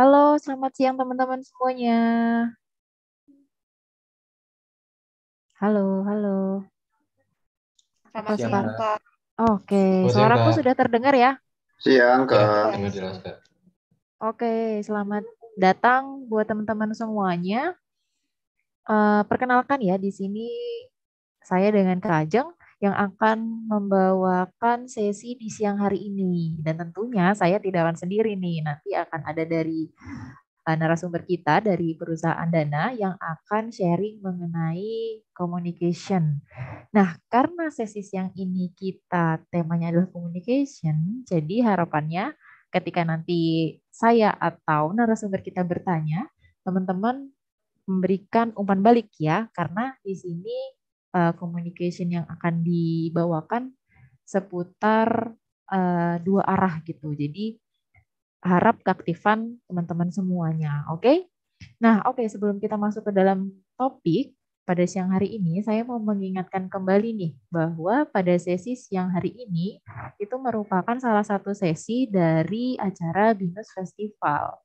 Halo, selamat siang teman-teman semuanya. Halo, halo. Selamat siang, Oke, oh, suaraku sudah terdengar ya? Siang, iya, Kak. Oke, selamat datang buat teman-teman semuanya. Uh, perkenalkan ya, di sini saya dengan Kak Ajeng yang akan membawakan sesi di siang hari ini. Dan tentunya saya tidak akan sendiri nih, nanti akan ada dari eh, narasumber kita dari perusahaan dana yang akan sharing mengenai communication. Nah, karena sesi siang ini kita temanya adalah communication, jadi harapannya ketika nanti saya atau narasumber kita bertanya, teman-teman memberikan umpan balik ya, karena di sini uh, communication yang akan dibawakan seputar uh, dua arah gitu. Jadi harap keaktifan teman-teman semuanya, oke? Okay? Nah, oke okay, sebelum kita masuk ke dalam topik pada siang hari ini, saya mau mengingatkan kembali nih bahwa pada sesi siang hari ini itu merupakan salah satu sesi dari acara Binus Festival.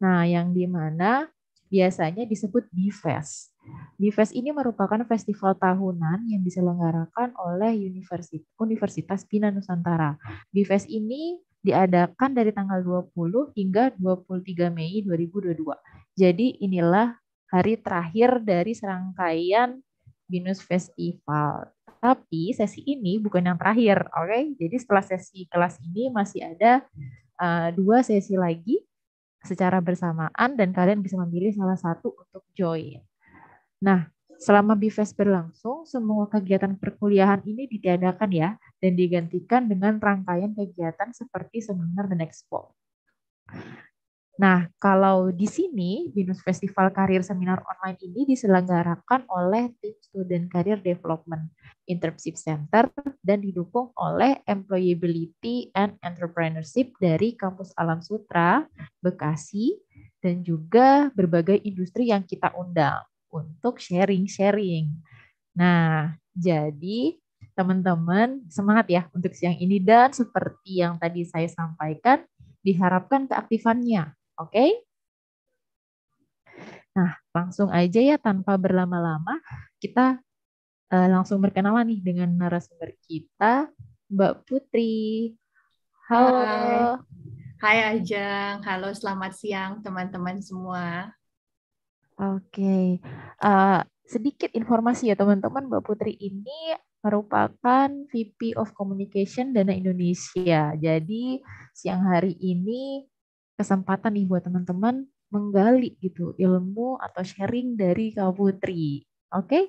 Nah, yang dimana biasanya disebut Bifest. Bifest ini merupakan festival tahunan yang diselenggarakan oleh Universitas, Universitas Bina Nusantara. Bifest ini diadakan dari tanggal 20 hingga 23 Mei 2022. Jadi inilah hari terakhir dari serangkaian Binus Festival. Tapi sesi ini bukan yang terakhir, oke? Okay? Jadi setelah sesi kelas ini masih ada uh, dua sesi lagi secara bersamaan dan kalian bisa memilih salah satu untuk join. Nah, selama BIFES berlangsung, semua kegiatan perkuliahan ini ditiadakan ya, dan digantikan dengan rangkaian kegiatan seperti seminar dan expo. Nah, kalau di sini, BINUS Festival Karir Seminar Online ini diselenggarakan oleh tim Student Career Development Internship Center dan didukung oleh Employability and Entrepreneurship dari Kampus Alam Sutra, Bekasi, dan juga berbagai industri yang kita undang untuk sharing-sharing. Nah, jadi teman-teman semangat ya untuk siang ini dan seperti yang tadi saya sampaikan diharapkan keaktifannya, oke? Okay? Nah, langsung aja ya tanpa berlama-lama kita uh, langsung berkenalan nih dengan narasumber kita Mbak Putri. Halo. Hai, Hai Ajeng. Halo, selamat siang teman-teman semua. Oke, uh, sedikit informasi ya teman-teman, Mbak Putri ini merupakan VP of Communication Dana Indonesia. Jadi siang hari ini kesempatan nih buat teman-teman menggali gitu ilmu atau sharing dari Kak Putri. Oke, okay?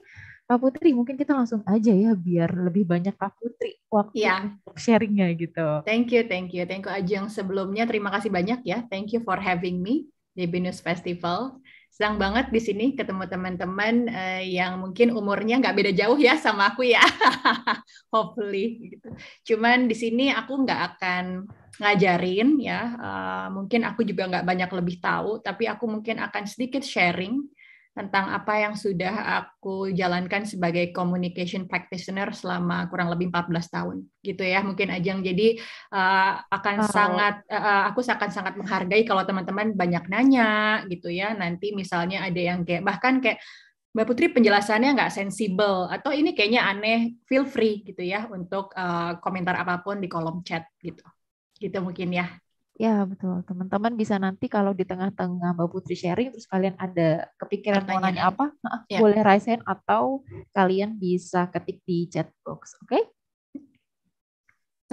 Kak Putri mungkin kita langsung aja ya biar lebih banyak Kak Putri waktu yeah. untuk sharingnya gitu. Thank you, thank you, thank you Ajeng sebelumnya terima kasih banyak ya. Thank you for having me di Binus Festival senang banget di sini ketemu teman-teman uh, yang mungkin umurnya nggak beda jauh ya sama aku ya, hopefully. Gitu. Cuman di sini aku nggak akan ngajarin ya, uh, mungkin aku juga nggak banyak lebih tahu, tapi aku mungkin akan sedikit sharing tentang apa yang sudah aku jalankan sebagai communication practitioner selama kurang lebih 14 tahun gitu ya mungkin Ajang jadi uh, akan oh. sangat uh, aku akan sangat menghargai kalau teman-teman banyak nanya gitu ya nanti misalnya ada yang kayak bahkan kayak Mbak Putri penjelasannya nggak sensibel atau ini kayaknya aneh, feel free gitu ya untuk uh, komentar apapun di kolom chat gitu. Gitu mungkin ya. Ya betul teman-teman bisa nanti kalau di tengah-tengah Mbak Putri sharing terus kalian ada kepikiran mau nanya ya? apa ya. boleh raise hand atau kalian bisa ketik di chat box oke okay?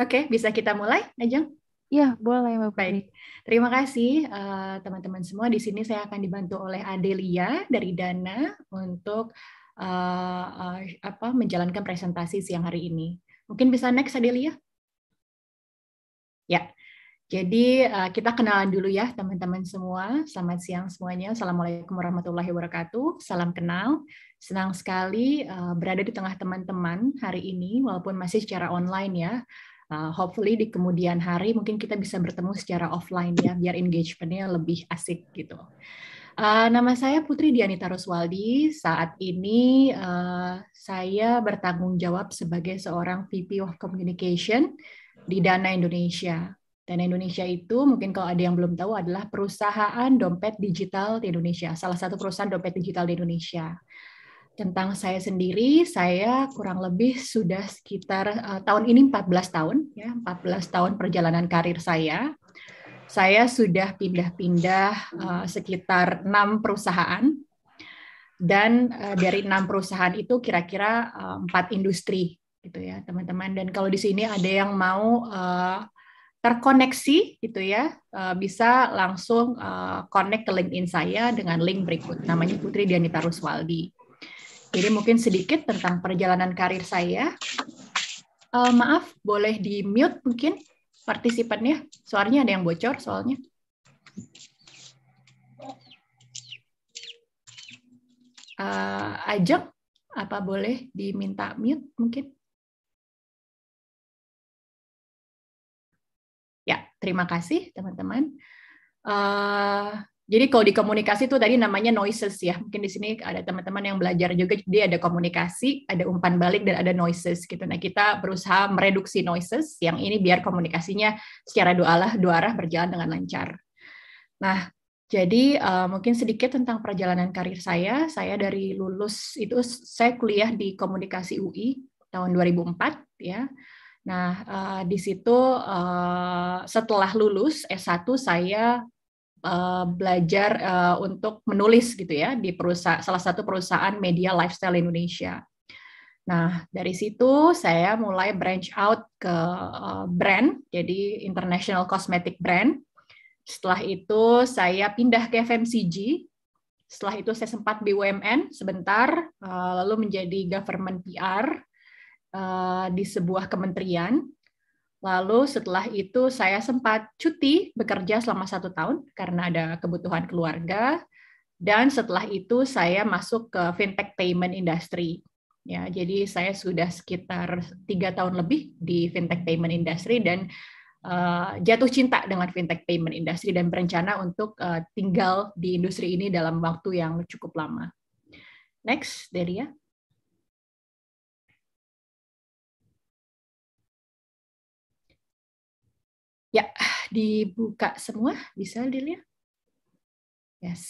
Oke bisa kita mulai Ajeng Ya boleh Mbak Putri. Baik. Terima kasih eh, teman-teman uh, semua di sini saya akan dibantu oleh Adelia dari Dana untuk uh, uh, apa menjalankan presentasi siang hari ini mungkin bisa next Adelia ya. Jadi eh, kita kenalan dulu ya teman-teman semua. Selamat siang semuanya. Assalamualaikum warahmatullahi wabarakatuh. Salam kenal. Senang sekali eh, berada di tengah teman-teman hari ini, walaupun masih secara online ya. Uh, hopefully di kemudian hari mungkin kita bisa bertemu secara offline ya, biar engagementnya lebih asik gitu. Uh, nama saya Putri Dianita Roswaldi. Saat ini uh, saya bertanggung jawab sebagai seorang VP of Communication di Dana Indonesia. Dana Indonesia itu mungkin kalau ada yang belum tahu adalah perusahaan dompet digital di Indonesia, salah satu perusahaan dompet digital di Indonesia. Tentang saya sendiri, saya kurang lebih sudah sekitar uh, tahun ini 14 tahun ya, 14 tahun perjalanan karir saya. Saya sudah pindah-pindah uh, sekitar enam perusahaan dan uh, dari enam perusahaan itu kira-kira empat -kira, industri gitu ya, teman-teman. Dan kalau di sini ada yang mau uh, terkoneksi gitu ya eh, bisa langsung eh, connect ke LinkedIn saya dengan link berikut namanya Putri Dianita Ruswaldi. Jadi mungkin sedikit tentang perjalanan karir saya. Eh, maaf, boleh di mute mungkin partisipannya. Suaranya ada yang bocor soalnya. Uh, ajak apa boleh diminta mute mungkin? Terima kasih teman-teman. Uh, jadi kalau di komunikasi itu tadi namanya noises ya. Mungkin di sini ada teman-teman yang belajar juga. Jadi ada komunikasi, ada umpan balik dan ada noises gitu. Nah kita berusaha mereduksi noises yang ini biar komunikasinya secara dua arah, dua arah berjalan dengan lancar. Nah jadi uh, mungkin sedikit tentang perjalanan karir saya. Saya dari lulus itu saya kuliah di komunikasi UI tahun 2004 ya. Nah, eh, di situ eh, setelah lulus S1 saya uh, belajar uh, untuk menulis gitu ya di perusahaan salah satu perusahaan media lifestyle Indonesia. Nah, dari situ saya mulai branch out ke uh, brand, jadi international cosmetic brand. Setelah itu saya pindah ke FMCG. Setelah itu saya sempat BUMN sebentar, uh, lalu menjadi government PR Eh, di sebuah kementerian. Lalu setelah itu saya sempat cuti bekerja selama satu tahun karena ada kebutuhan keluarga. Dan setelah itu saya masuk ke fintech payment industry. Ya, jadi saya sudah sekitar tiga tahun lebih di fintech payment industry dan uh, jatuh cinta dengan fintech payment industry dan berencana untuk uh, tinggal di industri ini dalam waktu yang cukup lama. Next, Deria. Ya, dibuka semua. Bisa dilihat? Yes.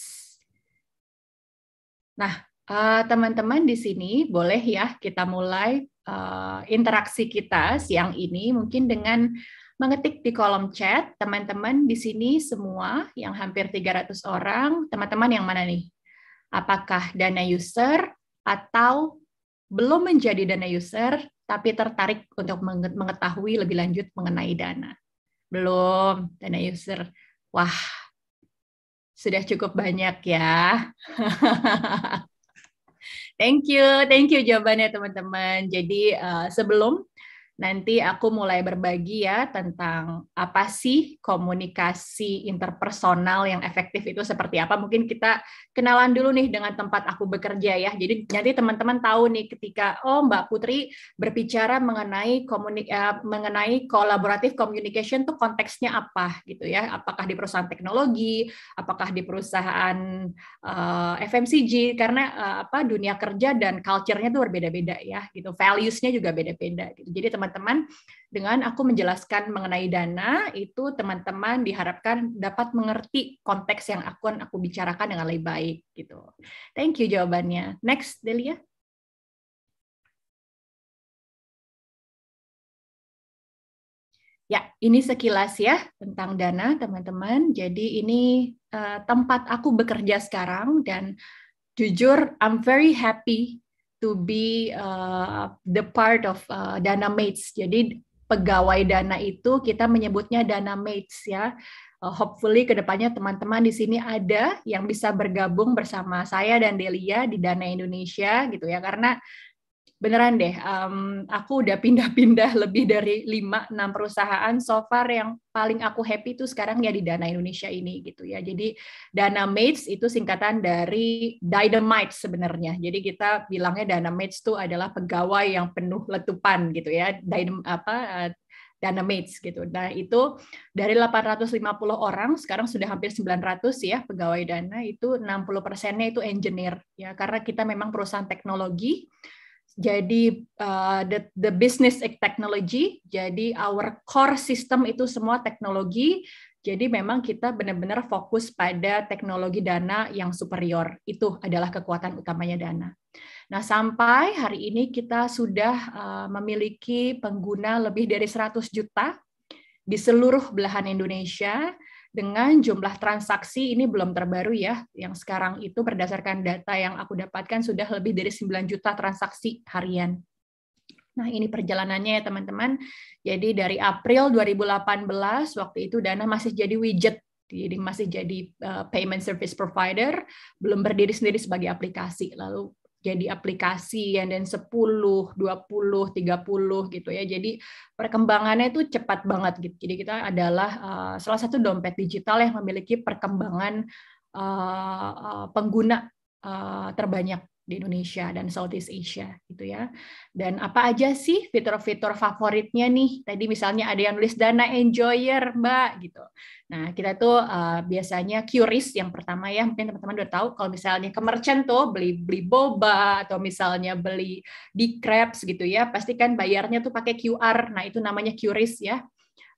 Nah, eh, teman-teman di sini boleh ya kita mulai uh, interaksi kita siang ini mungkin dengan mengetik di kolom chat teman-teman di sini semua yang hampir 300 orang, teman-teman yang mana nih? Apakah dana user atau belum menjadi dana user tapi tertarik untuk mengetahui lebih lanjut mengenai dana? Belum, dana user. Wah, sudah cukup banyak ya. thank you, thank you jawabannya teman-teman. Jadi uh, sebelum Nanti aku mulai berbagi ya tentang apa sih komunikasi interpersonal yang efektif itu seperti apa. Mungkin kita kenalan dulu nih dengan tempat aku bekerja ya. Jadi nanti teman-teman tahu nih ketika oh Mbak Putri berbicara mengenai komunik eh, mengenai kolaboratif communication tuh konteksnya apa gitu ya. Apakah di perusahaan teknologi, apakah di perusahaan eh, FMCG karena eh, apa dunia kerja dan culture-nya tuh berbeda-beda ya gitu. Values-nya juga beda-beda gitu. Jadi teman teman-teman dengan aku menjelaskan mengenai dana itu teman-teman diharapkan dapat mengerti konteks yang akun aku bicarakan dengan lebih baik gitu. Thank you jawabannya. Next Delia. Ya, ini sekilas ya tentang dana teman-teman. Jadi ini uh, tempat aku bekerja sekarang dan jujur I'm very happy to be uh, the part of uh, dana mates. Jadi pegawai dana itu kita menyebutnya dana mates ya. Uh, hopefully kedepannya teman-teman di sini ada yang bisa bergabung bersama saya dan Delia di Dana Indonesia gitu ya karena beneran deh, um, aku udah pindah-pindah lebih dari 5-6 perusahaan, so far yang paling aku happy itu sekarang ya di Dana Indonesia ini gitu ya. Jadi Dana Mates itu singkatan dari Dynamite sebenarnya. Jadi kita bilangnya Dana Mates itu adalah pegawai yang penuh letupan gitu ya, Dynam, apa, eh, Dana Mates gitu. Nah itu dari 850 orang sekarang sudah hampir 900 ya pegawai Dana itu 60 persennya itu engineer ya karena kita memang perusahaan teknologi jadi uh, the, the business technology, jadi our core system itu semua teknologi. Jadi memang kita benar-benar fokus pada teknologi dana yang superior. Itu adalah kekuatan utamanya dana. Nah, sampai hari ini kita sudah uh, memiliki pengguna lebih dari 100 juta di seluruh belahan Indonesia dengan jumlah transaksi ini belum terbaru ya, yang sekarang itu berdasarkan data yang aku dapatkan sudah lebih dari 9 juta transaksi harian. Nah, ini perjalanannya ya teman-teman. Jadi dari April 2018 waktu itu Dana masih jadi widget jadi masih jadi eh, payment service provider, belum berdiri sendiri sebagai aplikasi. Lalu jadi aplikasi yang dua 10, 20, 30 gitu ya. Jadi perkembangannya itu cepat banget gitu. Jadi kita adalah uh, salah satu dompet digital yang memiliki perkembangan uh, pengguna uh, terbanyak di Indonesia dan Southeast Asia gitu ya. Dan apa aja sih fitur-fitur favoritnya nih? Tadi misalnya ada yang nulis dana enjoyer, Mbak gitu. Nah, kita tuh uh, biasanya curious yang pertama ya, mungkin teman-teman udah tahu kalau misalnya ke merchant tuh beli beli boba atau misalnya beli di crepes gitu ya, pasti kan bayarnya tuh pakai QR. Nah, itu namanya curious ya.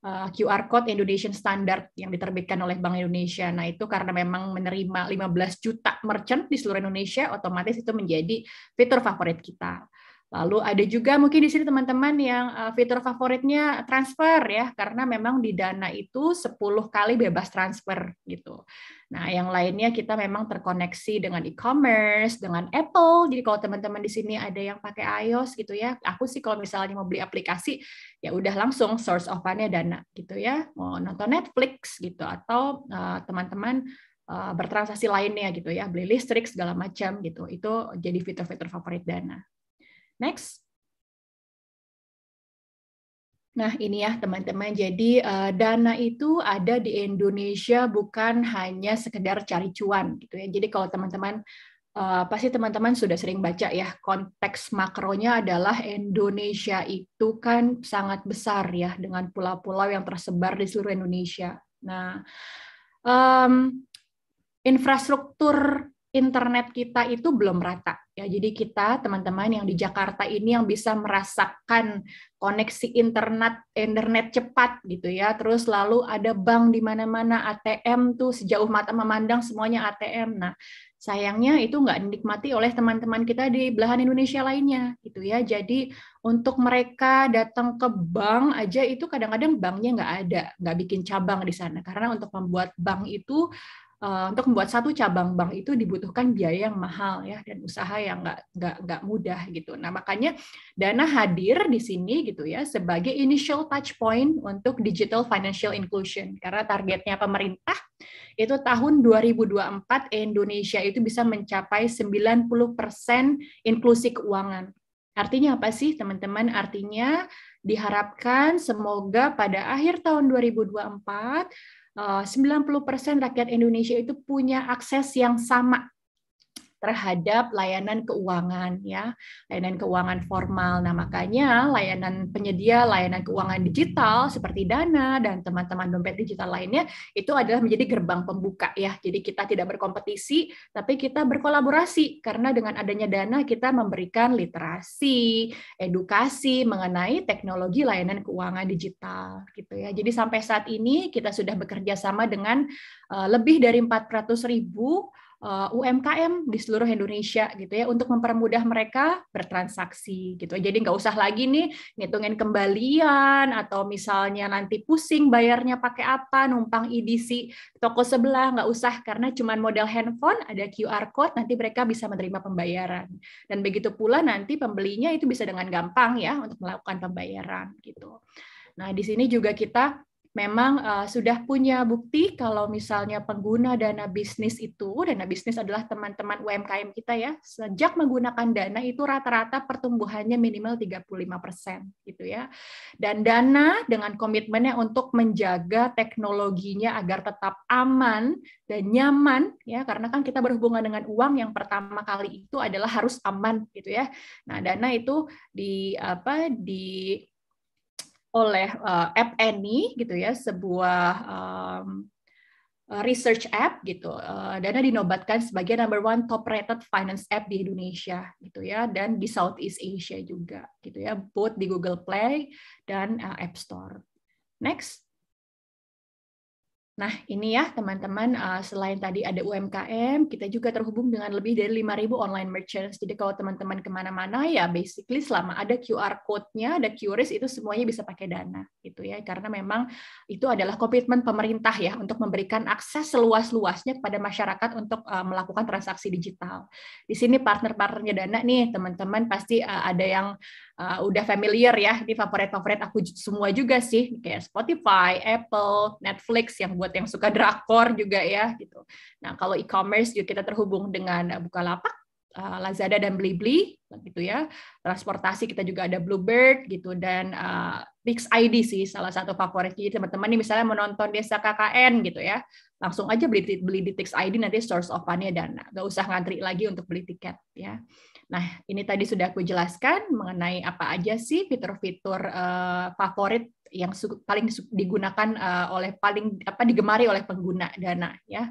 Eh, QR code Indonesian Standard yang diterbitkan oleh Bank Indonesia. Nah, itu karena memang menerima 15 juta merchant di seluruh Indonesia, otomatis itu menjadi fitur favorit kita. Lalu ada juga mungkin di sini teman-teman yang eh, fitur favoritnya transfer ya, karena memang di Dana itu 10 kali bebas transfer gitu. Nah, yang lainnya kita memang terkoneksi dengan e-commerce, dengan Apple. Jadi kalau teman-teman di sini ada yang pakai iOS gitu ya, aku sih kalau misalnya mau beli aplikasi, ya udah langsung source of fund-nya Dana gitu ya. Mau nonton Netflix gitu atau eh, teman-teman uh, bertransaksi lainnya gitu ya, beli listrik segala macam gitu. Itu jadi fitur-fitur favorit Dana. Next. Nah, ini ya teman-teman. Jadi uh, dana itu ada di Indonesia bukan hanya sekedar cari cuan gitu ya. Jadi kalau teman-teman uh, pasti teman-teman sudah sering baca ya konteks makronya adalah Indonesia itu kan sangat besar ya dengan pulau-pulau yang tersebar di seluruh Indonesia. Nah, um, infrastruktur internet kita itu belum rata Ya, jadi kita teman-teman yang di Jakarta ini yang bisa merasakan koneksi internet internet cepat gitu ya. Terus lalu ada bank di mana-mana, ATM tuh sejauh mata memandang semuanya ATM. Nah, sayangnya itu nggak dinikmati oleh teman-teman kita di belahan Indonesia lainnya gitu ya. Jadi untuk mereka datang ke bank aja itu kadang-kadang banknya nggak ada, nggak bikin cabang di sana karena untuk membuat bank itu Eh, untuk membuat satu cabang bank itu dibutuhkan biaya yang mahal ya dan usaha yang nggak nggak nggak mudah gitu. Nah makanya Dana hadir di sini gitu ya sebagai initial touch point untuk digital financial inclusion karena targetnya pemerintah itu tahun 2024 Indonesia itu bisa mencapai 90% inklusi keuangan. Artinya apa sih teman-teman? Artinya diharapkan semoga pada akhir tahun 2024 90% eh, rakyat Indonesia itu punya akses yang sama terhadap layanan keuangan ya, layanan keuangan formal. Nah, makanya layanan penyedia layanan keuangan digital seperti Dana dan teman-teman dompet digital lainnya itu adalah menjadi gerbang pembuka ya. Jadi kita tidak berkompetisi, tapi kita berkolaborasi karena dengan adanya Dana kita memberikan literasi, edukasi mengenai teknologi layanan keuangan digital gitu ya. Jadi sampai saat ini kita sudah bekerja sama dengan eh, lebih dari 400 ribu Eh, UMKM di seluruh Indonesia gitu ya untuk mempermudah mereka bertransaksi gitu. Jadi nggak usah lagi nih ngitungin kembalian atau misalnya nanti pusing bayarnya pakai apa, numpang IDC e toko sebelah nggak usah karena cuma modal handphone ada QR code nanti mereka bisa menerima pembayaran. Dan begitu pula nanti pembelinya itu bisa dengan gampang ya untuk melakukan pembayaran gitu. Nah, di sini juga kita memang uh, sudah punya bukti kalau misalnya pengguna dana bisnis itu, dana bisnis adalah teman-teman UMKM kita ya, sejak menggunakan dana itu rata-rata pertumbuhannya minimal 35% gitu ya. Dan dana dengan komitmennya untuk menjaga teknologinya agar tetap aman dan nyaman ya, karena kan kita berhubungan dengan uang yang pertama kali itu adalah harus aman gitu ya. Nah, dana itu di apa di oleh uh, App any gitu ya, sebuah um, research app gitu. Uh, Dana dinobatkan sebagai number one top rated finance app di Indonesia gitu ya dan di Southeast Asia juga gitu ya, both di Google Play dan uh, App Store. Next. Nah, ini ya teman-teman, eh, selain tadi ada UMKM, kita juga terhubung dengan lebih dari 5.000 online merchants. Jadi kalau teman-teman kemana-mana ya basically selama ada QR code-nya, ada QRIS, itu semuanya bisa pakai dana. gitu ya Karena memang itu adalah komitmen pemerintah ya untuk memberikan akses seluas-luasnya kepada masyarakat untuk eh, melakukan transaksi digital. Di sini partner-partnernya dana nih, teman-teman pasti eh, ada yang uh, udah familiar ya, di favorit-favorit aku semua juga sih, kayak Spotify, Apple, Netflix, yang buat yang suka drakor juga ya gitu. Nah, kalau e-commerce juga kita terhubung dengan Bukalapak, eh, Lazada dan Blibli gitu ya. Transportasi kita juga ada Bluebird gitu dan uh, Pix ID sih salah satu favorit. Jadi teman-teman nih misalnya menonton Desa KKN gitu ya, langsung aja beli beli di Pix ID nanti source of fund-nya Gak usah ngantri lagi untuk beli tiket ya. Nah, ini tadi sudah aku jelaskan mengenai apa aja sih fitur-fitur uh, favorit yang paling digunakan eh, oleh paling apa digemari oleh pengguna dana ya.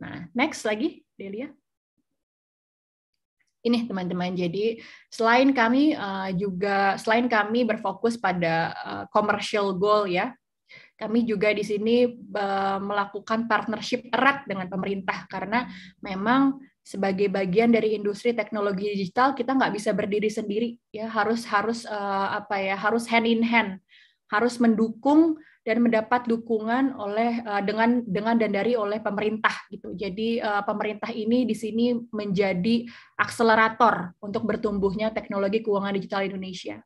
Nah, next lagi Delia. Ini teman-teman. Jadi selain kami eh, juga selain kami berfokus pada eh, commercial goal ya, kami juga di sini melakukan partnership erat dengan pemerintah karena memang sebagai bagian dari industri teknologi digital kita nggak bisa berdiri sendiri ya harus harus uh, apa ya harus hand in hand harus mendukung dan mendapat dukungan oleh eh, dengan dengan dan dari oleh pemerintah gitu. Jadi eh, pemerintah ini di sini menjadi akselerator untuk bertumbuhnya teknologi keuangan digital Indonesia.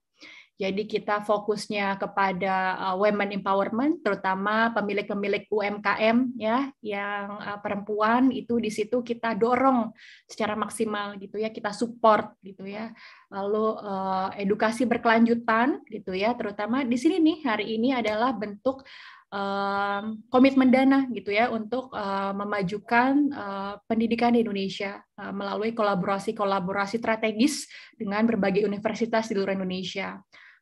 Jadi kita fokusnya kepada uh, women empowerment, terutama pemilik-pemilik UMKM ya, yang uh, perempuan itu di situ kita dorong secara maksimal gitu ya, kita support gitu ya. Lalu uh, edukasi berkelanjutan gitu ya, terutama di sini nih hari ini adalah bentuk um, komitmen dana gitu ya untuk uh, memajukan uh, pendidikan di Indonesia uh, melalui kolaborasi-kolaborasi strategis dengan berbagai universitas di seluruh Indonesia.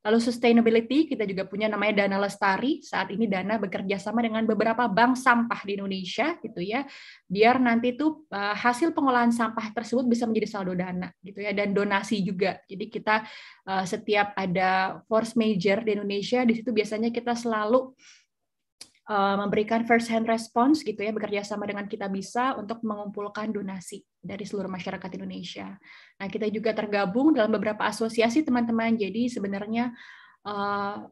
Lalu sustainability, kita juga punya namanya Dana Lestari. Saat ini Dana bekerja sama dengan beberapa bank sampah di Indonesia gitu ya. Biar nanti tuh eh, hasil pengolahan sampah tersebut bisa menjadi saldo dana gitu ya dan donasi juga. Jadi kita eh, setiap ada force major di Indonesia di situ biasanya kita selalu Eh, memberikan first hand response gitu ya bekerja sama dengan kita bisa untuk mengumpulkan donasi dari seluruh masyarakat Indonesia. Nah kita juga tergabung dalam beberapa asosiasi teman-teman. Jadi sebenarnya uh,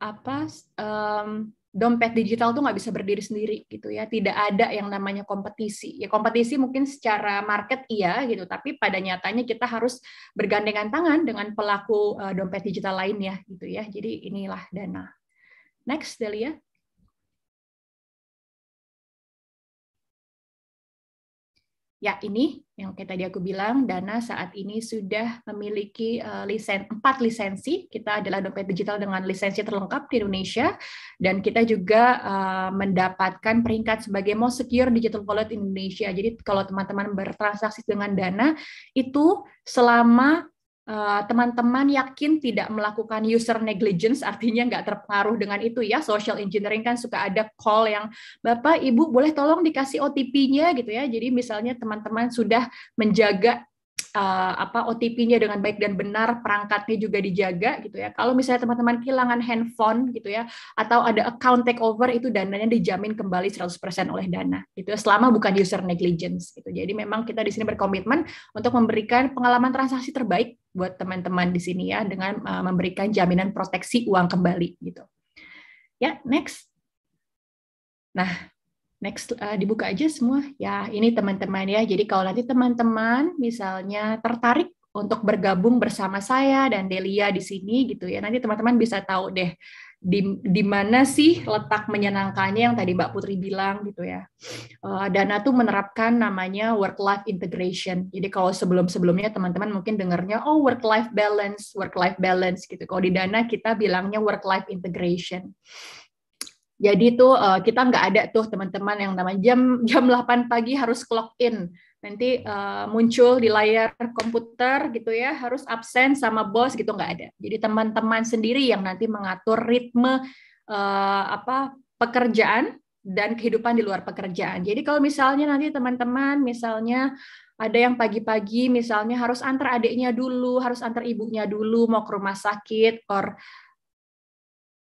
apa um, dompet digital tuh nggak bisa berdiri sendiri gitu ya tidak ada yang namanya kompetisi ya kompetisi mungkin secara market iya gitu tapi pada nyatanya kita harus bergandengan tangan dengan pelaku uh, dompet digital lainnya gitu ya jadi inilah dana next Delia ya ini yang kayak tadi aku bilang Dana saat ini sudah memiliki eh, lisen empat lisensi kita adalah dompet digital dengan lisensi terlengkap di Indonesia dan kita juga uh, mendapatkan peringkat sebagai most secure digital wallet Indonesia jadi kalau teman-teman bertransaksi dengan Dana itu selama Eh, teman-teman uh, yakin tidak melakukan user negligence artinya nggak terpengaruh dengan itu ya social engineering kan suka ada call yang bapak ibu boleh tolong dikasih OTP-nya gitu ya jadi misalnya teman-teman sudah menjaga uh, apa OTP-nya dengan baik dan benar, perangkatnya juga dijaga gitu ya. Kalau misalnya teman-teman kehilangan handphone gitu ya atau ada account takeover itu dananya dijamin kembali 100% oleh Dana gitu ya, selama bukan user negligence gitu. Jadi memang kita di sini berkomitmen untuk memberikan pengalaman transaksi terbaik buat teman-teman di sini ya dengan eh, memberikan jaminan proteksi uang kembali gitu. Ya, next. Nah, next uh, dibuka aja semua. Ya, ini teman-teman ya. Jadi kalau nanti teman-teman misalnya tertarik untuk bergabung bersama saya dan Delia di sini gitu ya. Nanti teman-teman bisa tahu deh di, di mana sih letak menyenangkannya yang tadi Mbak Putri bilang gitu ya. Eh, Dana tuh menerapkan namanya work life integration. Jadi kalau sebelum-sebelumnya teman-teman mungkin dengarnya oh work life balance, work life balance gitu. Kalau di Dana kita bilangnya work life integration. Jadi tuh eh, kita nggak ada tuh teman-teman yang namanya jam jam 8 pagi harus clock in nanti uh, muncul di layar komputer gitu ya harus absen sama bos gitu nggak ada jadi teman-teman sendiri yang nanti mengatur ritme uh, apa pekerjaan dan kehidupan di luar pekerjaan jadi kalau misalnya nanti teman-teman misalnya ada yang pagi-pagi misalnya harus antar adiknya dulu harus antar ibunya dulu mau ke rumah sakit or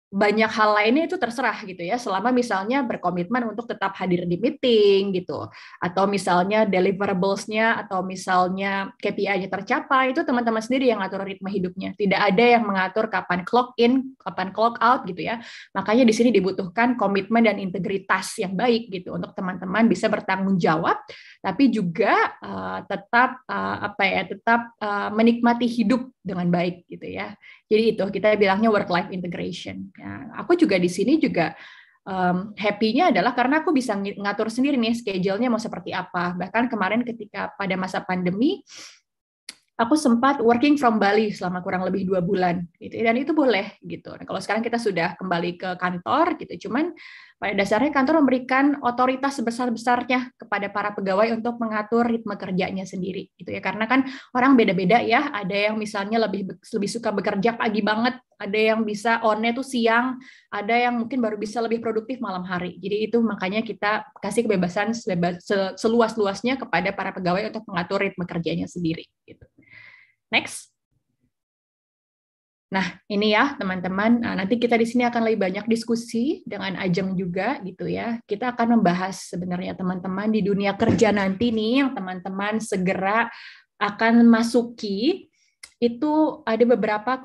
banyak hal lainnya itu terserah gitu ya selama misalnya berkomitmen untuk tetap hadir di meeting gitu atau misalnya deliverables-nya atau misalnya KPI-nya tercapai itu teman-teman sendiri yang ngatur ritme hidupnya tidak ada yang mengatur kapan clock in kapan clock out gitu ya makanya di sini dibutuhkan komitmen dan integritas yang baik gitu untuk teman-teman bisa bertanggung jawab tapi juga uh, tetap uh, apa ya tetap uh, menikmati hidup dengan baik gitu ya jadi itu kita bilangnya work life integration ya. aku juga di sini juga um, happy-nya adalah karena aku bisa ngatur sendiri nih schedule-nya mau seperti apa bahkan kemarin ketika pada masa pandemi uh, aku sempat working from Bali selama kurang lebih dua bulan gitu dan itu boleh gitu nah, kalau sekarang kita sudah kembali ke kantor gitu cuman pada dasarnya kantor memberikan otoritas sebesar-besarnya kepada para pegawai untuk mengatur ritme kerjanya sendiri gitu ya karena kan orang beda-beda ya ada yang misalnya lebih lebih suka bekerja pagi banget ada yang bisa onnya tuh siang ada yang mungkin baru bisa lebih produktif malam hari jadi itu makanya kita kasih kebebasan seluas-luasnya kepada para pegawai untuk mengatur ritme kerjanya sendiri gitu Next. Nah, ini ya teman-teman, nah, nanti kita di sini akan lebih banyak diskusi dengan Ajeng juga gitu ya. Kita akan membahas sebenarnya teman-teman di dunia kerja nanti nih yang teman-teman segera akan masuki itu ada beberapa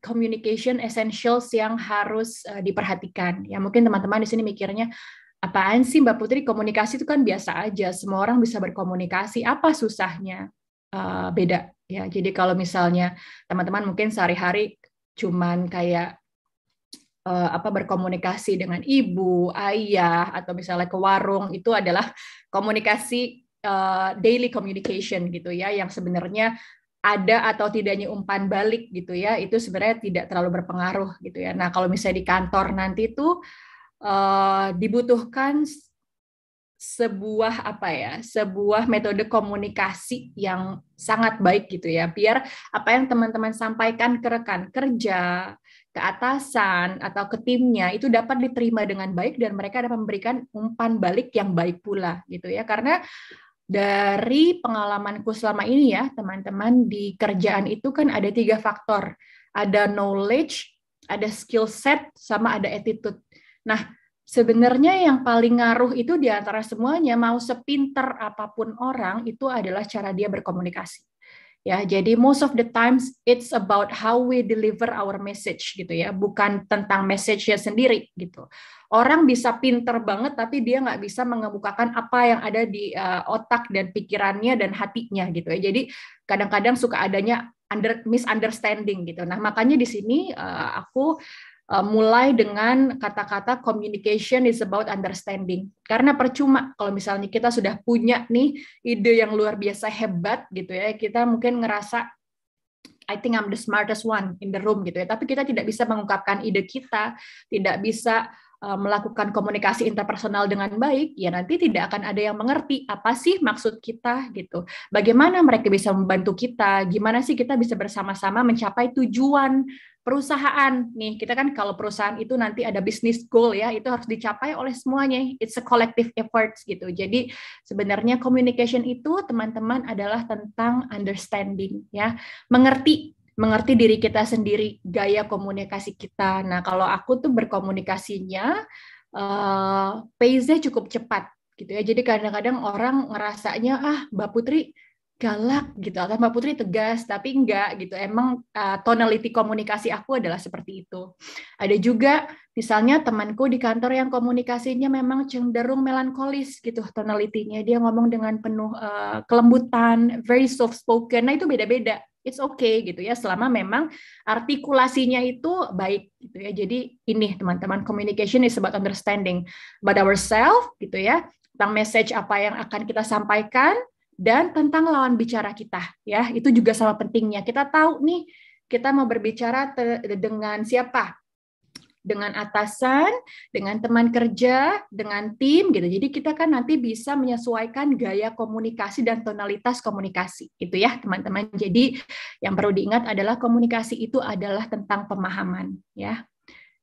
communication essentials yang harus eh, diperhatikan. Ya mungkin teman-teman di sini mikirnya apaan sih Mbak Putri komunikasi itu kan biasa aja, semua orang bisa berkomunikasi, apa susahnya? Eh, beda ya jadi kalau misalnya teman-teman mungkin sehari-hari cuman kayak uh, apa berkomunikasi dengan ibu ayah atau misalnya ke warung itu adalah komunikasi uh, daily communication gitu ya yang sebenarnya ada atau tidaknya umpan balik gitu ya itu sebenarnya tidak terlalu berpengaruh gitu ya nah kalau misalnya di kantor nanti tuh uh, dibutuhkan sebuah apa ya sebuah metode komunikasi yang sangat baik gitu ya biar apa yang teman-teman sampaikan ke rekan kerja ke atasan atau ke timnya itu dapat diterima dengan baik dan mereka dapat memberikan umpan balik yang baik pula gitu ya karena dari pengalamanku selama ini ya teman-teman di kerjaan itu kan ada tiga faktor ada knowledge ada skill set sama ada attitude nah Sebenarnya yang paling ngaruh itu di antara semuanya mau sepinter apapun orang itu adalah cara dia berkomunikasi. Ya, jadi most of the times it's about how we deliver our message gitu ya, bukan tentang message-nya sendiri gitu. Orang bisa pinter banget tapi dia nggak bisa mengemukakan apa yang ada di uh, otak dan pikirannya dan hatinya gitu ya. Jadi kadang-kadang suka adanya under, misunderstanding gitu. Nah makanya di sini uh, aku uh, mulai dengan kata-kata communication is about understanding. Karena percuma kalau misalnya kita sudah punya nih ide yang luar biasa hebat gitu ya, kita mungkin ngerasa I think I'm the smartest one in the room gitu ya. Tapi kita tidak bisa mengungkapkan ide kita, tidak bisa uh, melakukan komunikasi interpersonal dengan baik, ya nanti tidak akan ada yang mengerti apa sih maksud kita gitu. Bagaimana mereka bisa membantu kita? Gimana sih kita bisa bersama-sama mencapai tujuan perusahaan nih kita kan kalau perusahaan itu nanti ada bisnis goal ya itu harus dicapai oleh semuanya it's a collective efforts gitu jadi sebenarnya communication itu teman-teman adalah tentang understanding ya mengerti mengerti diri kita sendiri gaya komunikasi kita nah kalau aku tuh berkomunikasinya uh, pace-nya cukup cepat gitu ya jadi kadang-kadang orang ngerasanya ah Mbak Putri galak gitu atau Mbak Putri tegas tapi enggak gitu emang uh, tonality komunikasi aku adalah seperti itu ada juga misalnya temanku di kantor yang komunikasinya memang cenderung melankolis gitu tonalitinya dia ngomong dengan penuh uh, kelembutan very soft spoken nah itu beda-beda it's okay gitu ya selama memang artikulasinya itu baik gitu ya jadi ini teman-teman communication is about understanding about ourselves gitu ya tentang message apa yang akan kita sampaikan dan tentang lawan bicara kita ya itu juga sama pentingnya kita tahu nih kita mau berbicara dengan siapa dengan atasan, dengan teman kerja, dengan tim gitu. Jadi kita kan nanti bisa menyesuaikan gaya komunikasi dan tonalitas komunikasi Itu ya, teman-teman. Jadi yang perlu diingat adalah komunikasi itu adalah tentang pemahaman ya.